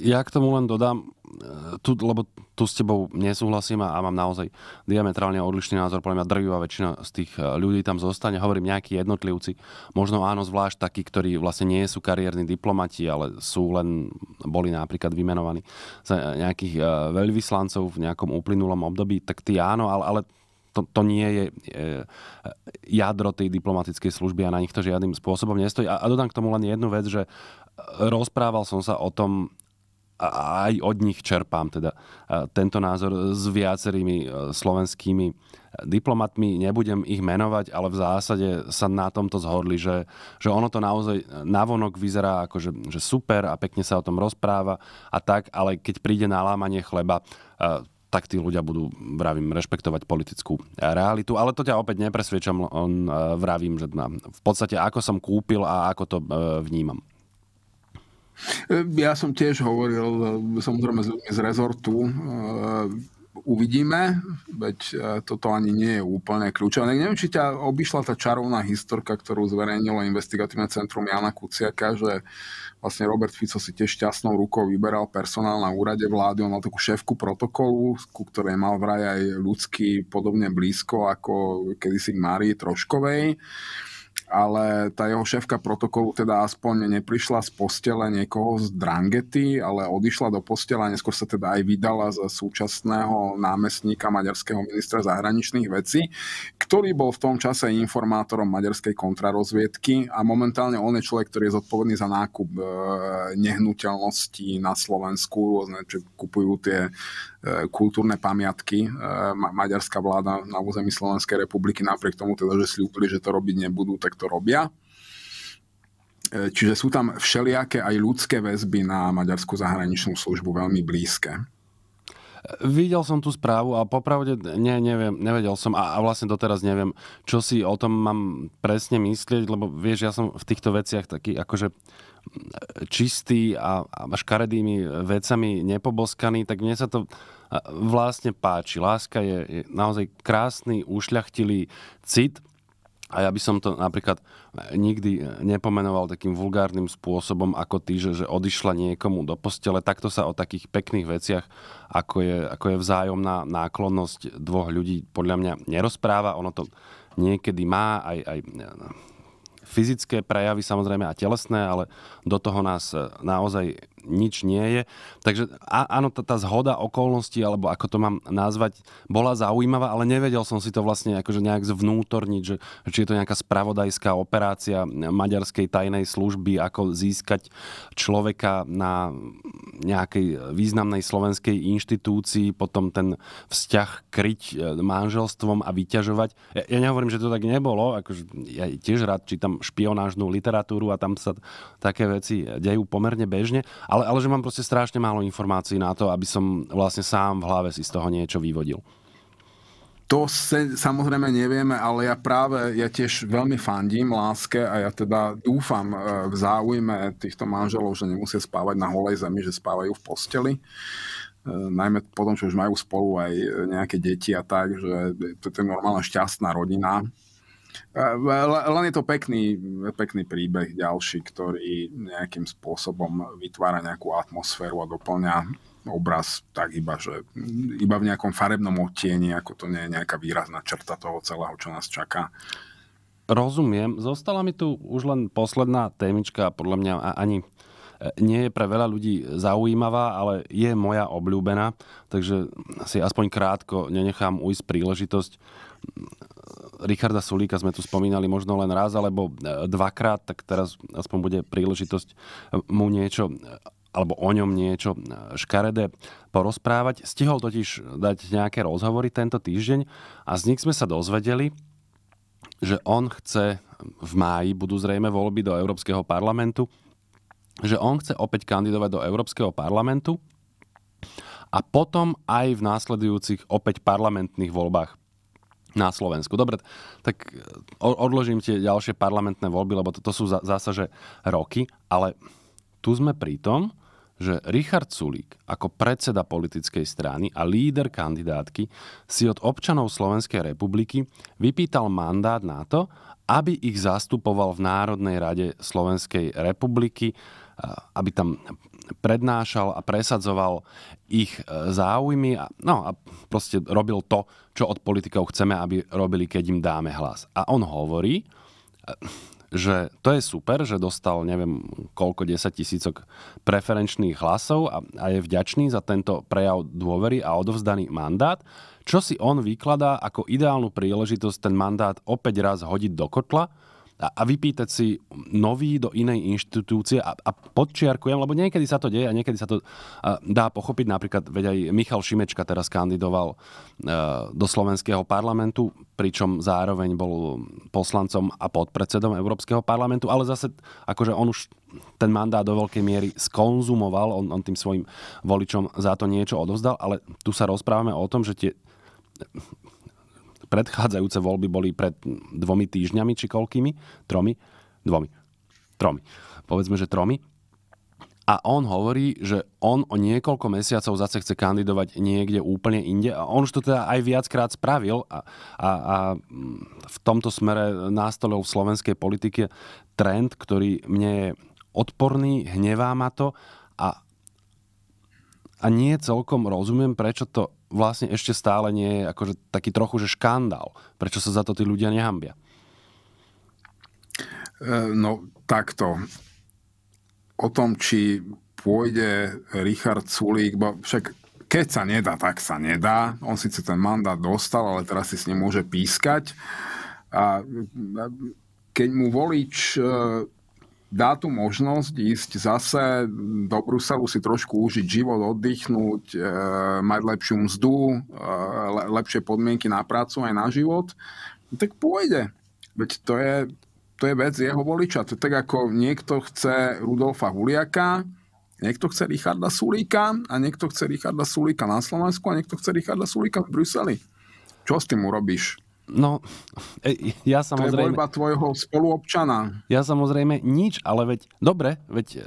ja k tomu len dodám, e, tu, lebo tu s tebou nesúhlasím a, a mám naozaj diametrálne odlišný názor, podľa mňa drvivá väčšina z tých e, ľudí tam zostane, hovorím nejakí jednotlivci, možno áno, zvlášť takí, ktorí vlastne nie sú kariérni diplomati, ale sú len, boli napríklad vymenovaní za nejakých e, veľvyslancov v nejakom uplynulom období, tak tí áno, ale, ale to, to nie je jadro tej diplomatickej služby a na nich to žiadnym spôsobom nestojí. A, a dodám k tomu len jednu vec, že rozprával som sa o tom a aj od nich čerpám teda tento názor s viacerými e, slovenskými e, diplomatmi, nebudem ich menovať, ale v zásade sa na tomto zhodli, že, že ono to naozaj navonok vyzerá ako, že, že super a pekne sa o tom rozpráva a tak, ale keď príde nalámanie chleba, e, tak tí ľudia budú, vravím, rešpektovať politickú realitu. Ale to ťa opäť nepresviečam, on, vravím, že na, v podstate ako som kúpil a ako to vnímam. E, ja som tiež hovoril e, samozrejme z, z rezortu. E, uvidíme, veď toto ani nie je úplne kľúčové. Neviem, či ťa obišla tá čarovná historka, ktorú zverejnilo investigatívne centrum Jana Kuciaka, že vlastne Robert Fico si tiež šťastnou rukou vyberal personál na úrade vlády. On mal takú šéfku protokolu, ku ktorej mal vraj aj ľudský podobne blízko ako kedysi k Márii Troškovej ale tá jeho šéfka protokolu teda aspoň neprišla z postele niekoho z Drangety, ale odišla do postela a neskôr sa teda aj vydala za súčasného námestníka maďarského ministra zahraničných vecí, ktorý bol v tom čase informátorom maďarskej kontrarozviedky a momentálne on je človek, ktorý je zodpovedný za nákup e, nehnuteľností na Slovensku, rôzne, čo kupujú tie e, kultúrne pamiatky. E, maďarská vláda na území Slovenskej republiky napriek tomu teda, že slúbili, že to robiť nebudú, tak to robia. E, čiže sú tam všelijaké aj ľudské väzby na maďarskú zahraničnú službu veľmi blízke. Videl som tú správu a popravde nie, neviem, nevedel som a, a vlastne doteraz neviem, čo si o tom mám presne myslieť, lebo vieš, ja som v týchto veciach taký akože mm, čistý a, a škaredými vecami nepoboskaný, tak mne sa to vlastne páči. Láska je, je naozaj krásny, ušľachtilý cit a ja by som to napríklad e, nikdy e, nepomenoval takým vulgárnym spôsobom ako ty, že, že odišla niekomu do postele. Takto sa o takých pekných veciach, ako je, ako je vzájomná náklonnosť dvoch ľudí, podľa mňa nerozpráva. Ono to niekedy má aj, aj e, fyzické prejavy samozrejme a telesné, ale do toho nás naozaj nič nie je. Takže a, áno, tá, tá zhoda okolností, alebo ako to mám nazvať, bola zaujímavá, ale nevedel som si to vlastne akože nejak zvnútorniť, že, či je to nejaká spravodajská operácia maďarskej tajnej služby, ako získať človeka na nejakej významnej slovenskej inštitúcii, potom ten vzťah kryť e, manželstvom a vyťažovať. Ja, ja nehovorím, že to tak nebolo, akože ja tiež rád čítam špionážnú literatúru a tam sa také veci dejú pomerne bežne, ale ale, ale že mám proste strašne málo informácií na to, aby som vlastne sám v hlave si z toho niečo vyvodil. To se, samozrejme nevieme, ale ja práve, ja tiež veľmi fandím láske a ja teda dúfam eh, v záujme týchto manželov, že nemusia spávať na holej zemi, že spávajú v posteli. Eh, najmä potom, čo už majú spolu aj eh, nejaké deti a tak, že to je normálna šťastná rodina len je to pekný, pekný príbeh ďalší, ktorý nejakým spôsobom vytvára nejakú atmosféru a doplňa obraz tak iba, že iba v nejakom farebnom odtieni, ako to nie je nejaká výrazná črta toho celého, čo nás čaká. Rozumiem. Zostala mi tu už len posledná témička, podľa mňa ani e, nie je pre veľa ľudí zaujímavá, ale je moja obľúbená, takže si aspoň krátko nenechám ujsť príležitosť Richarda Sulíka sme tu spomínali možno len raz alebo e, dvakrát, tak teraz aspoň bude príležitosť e, mu niečo e, alebo o ňom niečo škaredé porozprávať. Stihol totiž dať nejaké rozhovory tento týždeň a z nich sme sa dozvedeli, že on chce, v máji budú zrejme voľby do Európskeho parlamentu, že on chce opäť kandidovať do Európskeho parlamentu a potom aj v následujúcich opäť parlamentných voľbách na Slovensku. Dobre, tak e, odložím tie ďalšie parlamentné voľby, lebo to, to sú za, zasa, že roky, ale tu sme pri tom, že Richard Sulík ako predseda politickej strany a líder kandidátky si od občanov Slovenskej republiky vypýtal mandát na to, aby ich zastupoval v Národnej rade Slovenskej republiky, aby tam prednášal a presadzoval ich e, záujmy a, no, a proste robil to, čo od politikov chceme, aby robili, keď im dáme hlas. A on hovorí, e, že to je super, že dostal neviem koľko 10 tisícok preferenčných hlasov a, a je vďačný za tento prejav dôvery a odovzdaný mandát, čo si on vykladá ako ideálnu príležitosť ten mandát opäť raz hodiť do kotla, a, a vypýtať si nový do inej inštitúcie a, a podčiarkujem, lebo niekedy sa to deje a niekedy sa to a, dá pochopiť. Napríklad, veď aj Michal Šimečka teraz kandidoval e, do slovenského parlamentu, pričom zároveň bol poslancom a podpredsedom Európskeho parlamentu, ale zase akože on už ten mandát do veľkej miery skonzumoval, on, on tým svojim voličom za to niečo odovzdal, ale tu sa rozprávame o tom, že tie predchádzajúce voľby boli pred dvomi týždňami, či koľkými? Tromi? Dvomi. Tromi. Povedzme, že tromi. A on hovorí, že on o niekoľko mesiacov zase chce kandidovať niekde úplne inde. A on už to teda aj viackrát spravil a, a, a v tomto smere nastolil v slovenskej politike trend, ktorý mne je odporný, hnevá ma to a, a nie celkom rozumiem, prečo to vlastne ešte stále nie je akože taký trochu, že škandál? Prečo sa za to tí ľudia nehambia? E, no takto. O tom, či pôjde Richard Sulík, bo však keď sa nedá, tak sa nedá. On síce ten mandát dostal, ale teraz si s ním môže pískať. A keď mu volič e, dá tu možnosť ísť zase do Bruselu si trošku užiť život, oddychnúť, e, mať lepšiu mzdu, e, lepšie podmienky na prácu aj na život, no tak pôjde. Veď to je, to je vec jeho voliča. To je tak ako niekto chce Rudolfa Huliaka, niekto chce Richarda Sulíka a niekto chce Richarda Sulíka na Slovensku a niekto chce Richarda Sulíka v Bruseli. Čo s tým urobíš? No, e, ja samozrejme... To je voľba tvojho spoluobčana. Ja samozrejme nič, ale veď... Dobre, veď e,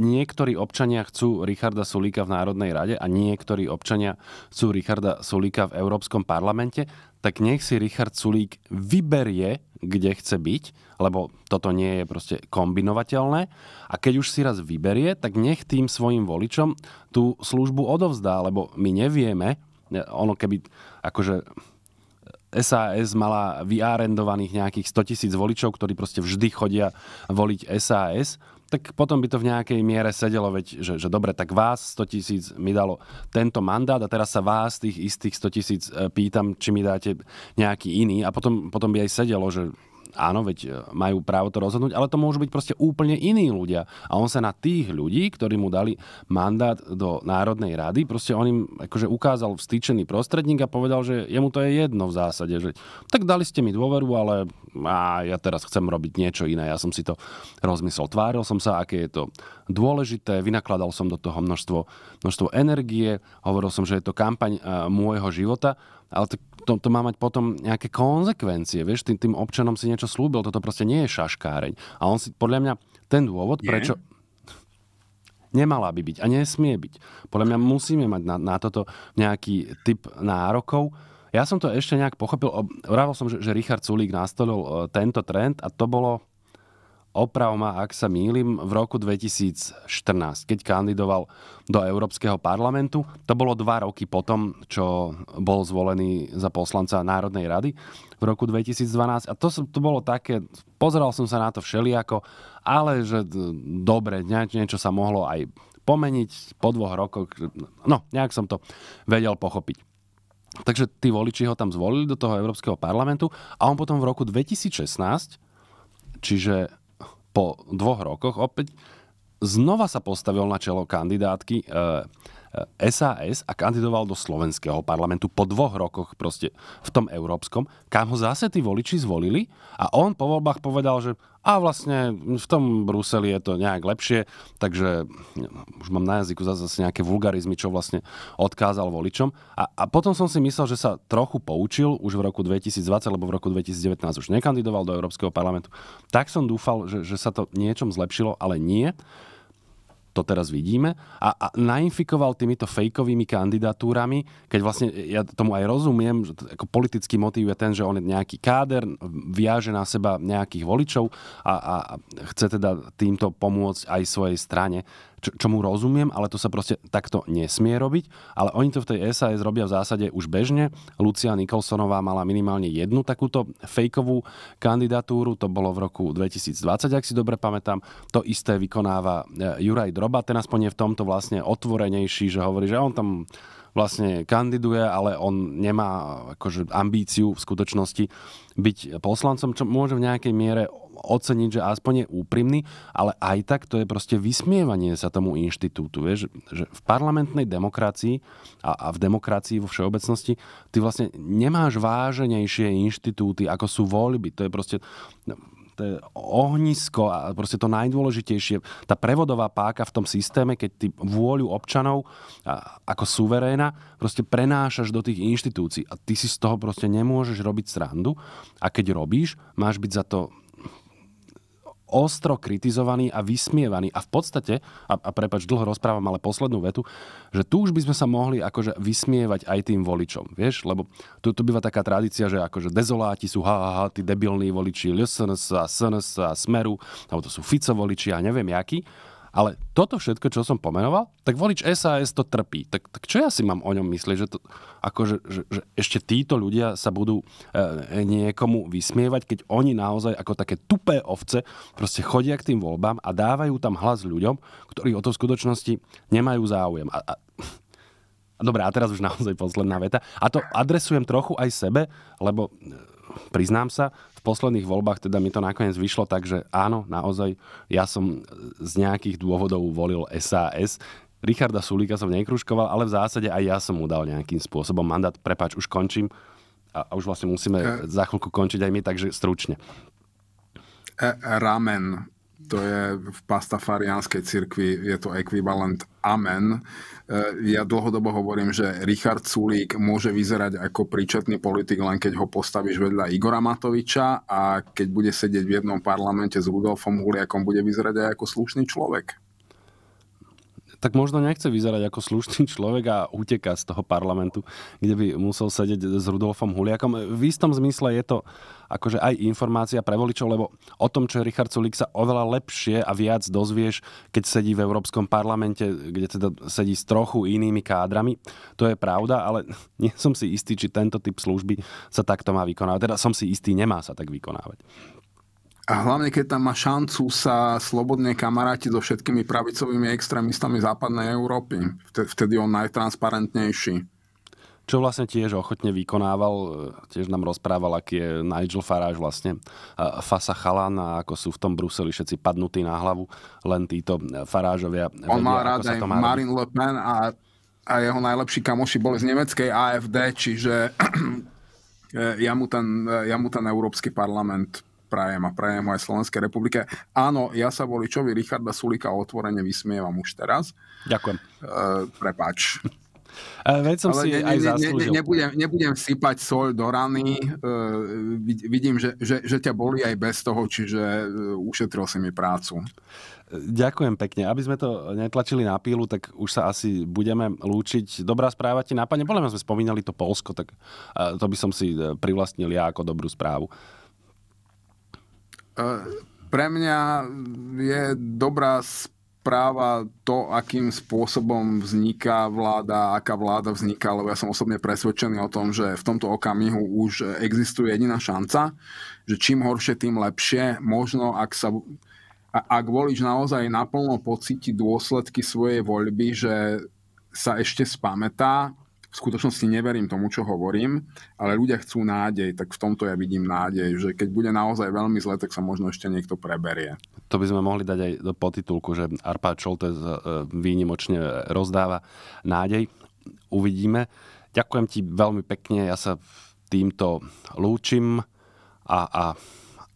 niektorí občania chcú Richarda Sulíka v Národnej rade a niektorí občania chcú Richarda Sulíka v Európskom parlamente, tak nech si Richard Sulík vyberie, kde chce byť, lebo toto nie je proste kombinovateľné. A keď už si raz vyberie, tak nech tým svojim voličom tú službu odovzdá, lebo my nevieme, e, ono keby akože SAS mala vyárendovaných nejakých 100 tisíc voličov, ktorí proste vždy chodia voliť SAS, tak potom by to v nejakej miere sedelo, veď, že, že dobre, tak vás 100 tisíc mi dalo tento mandát a teraz sa vás tých istých 100 tisíc e, pýtam, či mi dáte nejaký iný a potom, potom by aj sedelo, že áno, veď e, majú právo to rozhodnúť, ale to môžu byť proste úplne iní ľudia. A on sa na tých ľudí, ktorí mu dali mandát do Národnej rady, proste on im akože ukázal vstýčený prostredník a povedal, že jemu to je jedno v zásade, že tak dali ste mi dôveru, ale á, ja teraz chcem robiť niečo iné. Ja som si to rozmyslel, tváril som sa, aké je to dôležité, vynakladal som do toho množstvo, množstvo energie, hovoril som, že je to kampaň e, môjho života, ale tak to, to má mať potom nejaké konzekvencie, vieš, tým, tým občanom si niečo slúbil, toto proste nie je šaškáreň. A on si, podľa mňa, ten dôvod, nie? prečo, nemala by byť a nesmie byť. Podľa mňa musíme mať na, na toto nejaký typ nárokov. Ja som to ešte nejak pochopil, vravil som, že, že Richard Sulík nastolil e, tento trend a to bolo oprav ma, ak sa mýlim, v roku 2014, keď kandidoval do Európskeho parlamentu. To bolo dva roky potom, čo bol zvolený za poslanca Národnej rady v roku 2012. A to, som, to bolo také, pozeral som sa na to všeliako, ale že dobre, niečo sa mohlo aj pomeniť po dvoch rokoch. No, nejak som to vedel pochopiť. Takže tí voliči ho tam zvolili do toho Európskeho parlamentu a on potom v roku 2016, čiže po dvoch rokoch opäť znova sa postavil na čelo kandidátky eh, SAS e, a kandidoval do slovenského parlamentu po dvoch rokoch proste v tom európskom, kam ho zase tí voliči zvolili a on po voľbách povedal, že a vlastne v tom Bruseli je to nejak lepšie, takže už mám na jazyku zase nejaké vulgarizmy, čo vlastne odkázal voličom. A, a potom som si myslel, že sa trochu poučil už v roku 2020, lebo v roku 2019 už nekandidoval do Európskeho parlamentu. Tak som dúfal, že, že sa to niečom zlepšilo, ale nie to teraz vidíme. A, a nainfikoval týmito fejkovými kandidatúrami, keď vlastne ja tomu aj rozumiem, že ako politický motív je ten, že on je nejaký káder, viaže na seba nejakých voličov a, a chce teda týmto pomôcť aj svojej strane čomu rozumiem, ale to sa proste takto nesmie robiť. Ale oni to v tej SAS robia v zásade už bežne. Lucia Nikolsonová mala minimálne jednu takúto fejkovú kandidatúru, to bolo v roku 2020, ak si dobre pamätám. To isté vykonáva e, Juraj Droba, ten aspoň je v tomto vlastne otvorenejší, že hovorí, že on tam vlastne kandiduje, ale on nemá akože ambíciu v skutočnosti byť poslancom, čo môže v nejakej miere oceniť, že aspoň je úprimný, ale aj tak to je proste vysmievanie sa tomu inštitútu. Vieš, že v parlamentnej demokracii a, a v demokracii vo všeobecnosti ty vlastne nemáš váženejšie inštitúty, ako sú voľby. To je proste no, to je ohnisko a proste to najdôležitejšie, tá prevodová páka v tom systéme, keď ty vôľu občanov a, ako suveréna proste prenášaš do tých inštitúcií a ty si z toho proste nemôžeš robiť srandu a keď robíš, máš byť za to ostro kritizovaný a vysmievaný. A v podstate, a, a prepač, dlho rozprávam, ale poslednú vetu, že tu už by sme sa mohli akože vysmievať aj tým voličom, vieš? Lebo tu, tu býva taká tradícia, že akože dezoláti sú ha, ha, ha tí debilní voliči LSNS a SNS a Smeru, alebo to sú Fico voliči a neviem jaký. Ale toto všetko, čo som pomenoval, tak volič SAS to trpí. Tak, tak čo ja si mám o ňom myslieť? Že, to, akože, že, že ešte títo ľudia sa budú e, niekomu vysmievať, keď oni naozaj ako také tupé ovce proste chodia k tým voľbám a dávajú tam hlas ľuďom, ktorí o to v skutočnosti nemajú záujem. A, a, Dobre, a teraz už naozaj posledná veta. A to adresujem trochu aj sebe, lebo eh, priznám sa, posledných voľbách teda mi to nakoniec vyšlo tak, že áno, naozaj, ja som z nejakých dôvodov volil SAS. Richarda Sulíka som nekruškoval, ale v zásade aj ja som mu dal nejakým spôsobom mandát. Prepač, už končím a už vlastne musíme e- za chvíľku končiť aj my, takže stručne. E- Ramen to je v pastafariánskej cirkvi, je to ekvivalent amen. E, ja dlhodobo hovorím, že Richard Sulík môže vyzerať ako príčetný politik, len keď ho postavíš vedľa Igora Matoviča a keď bude sedieť v jednom parlamente s Rudolfom Huliakom, bude vyzerať aj ako slušný človek tak možno nechce vyzerať ako slušný človek a uteka z toho parlamentu, kde by musel sedieť s Rudolfom Huliakom. V istom zmysle je to akože aj informácia pre voličov, lebo o tom, čo je Richard Sulik, sa oveľa lepšie a viac dozvieš, keď sedí v Európskom parlamente, kde teda sedí s trochu inými kádrami. To je pravda, ale <laughs> nie som si istý, či tento typ služby sa takto má vykonávať. Teda som si istý, nemá sa tak vykonávať. A hlavne, keď tam má šancu sa slobodne kamaráti so všetkými pravicovými extrémistami západnej Európy. Vtedy on najtransparentnejší. Čo vlastne tiež ochotne vykonával, tiež nám rozprával, aký je Nigel Farage vlastne e, Fasa Chalan a ako sú v tom Bruseli všetci padnutí na hlavu, len títo Farážovia. On vedia, má rád aj Marine Le Pen a, a jeho najlepší kamoši boli z nemeckej AFD, čiže <clears throat> e, ja mu ten, e, ja mu ten Európsky parlament prajem a prajem ho aj Slovenskej republike. Áno, ja sa voličovi Richarda Sulika otvorene vysmievam už teraz. Ďakujem. E, prepáč. E, veď som Ale si ne, aj ne, Ne, nebudem, nebudem sypať sol do rany. Uh, vidím, že, že, že ťa boli aj bez toho, čiže e, ušetril si mi prácu. Ďakujem pekne. Aby sme to netlačili na pílu, tak už sa asi budeme lúčiť. Dobrá správa ti nápadne. Podľa mňa sme spomínali to Polsko, tak to by som si privlastnil ja ako dobrú správu. E, pre mňa je dobrá správa to, akým spôsobom vzniká vláda, aká vláda vzniká, lebo ja som osobne presvedčený o tom, že v tomto okamihu už existuje jediná šanca, že čím horšie, tým lepšie. Možno, ak sa ak volič naozaj naplno pocíti dôsledky svojej voľby, že sa ešte spamätá, v skutočnosti neverím tomu, čo hovorím, ale ľudia chcú nádej, tak v tomto ja vidím nádej, že keď bude naozaj veľmi zle, tak sa možno ešte niekto preberie. To by sme mohli dať aj do potitulku, že Arpa Čoltes e, e, výnimočne rozdáva nádej. Uvidíme. Ďakujem ti veľmi pekne, ja sa týmto lúčim a, a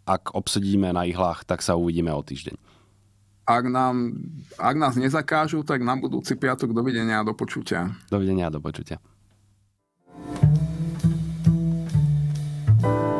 ak obsedíme na ihlách, tak sa uvidíme o týždeň ak, nám, ak nás nezakážu, tak na budúci piatok dovidenia a do počutia. Dovidenia a do počutia. thank you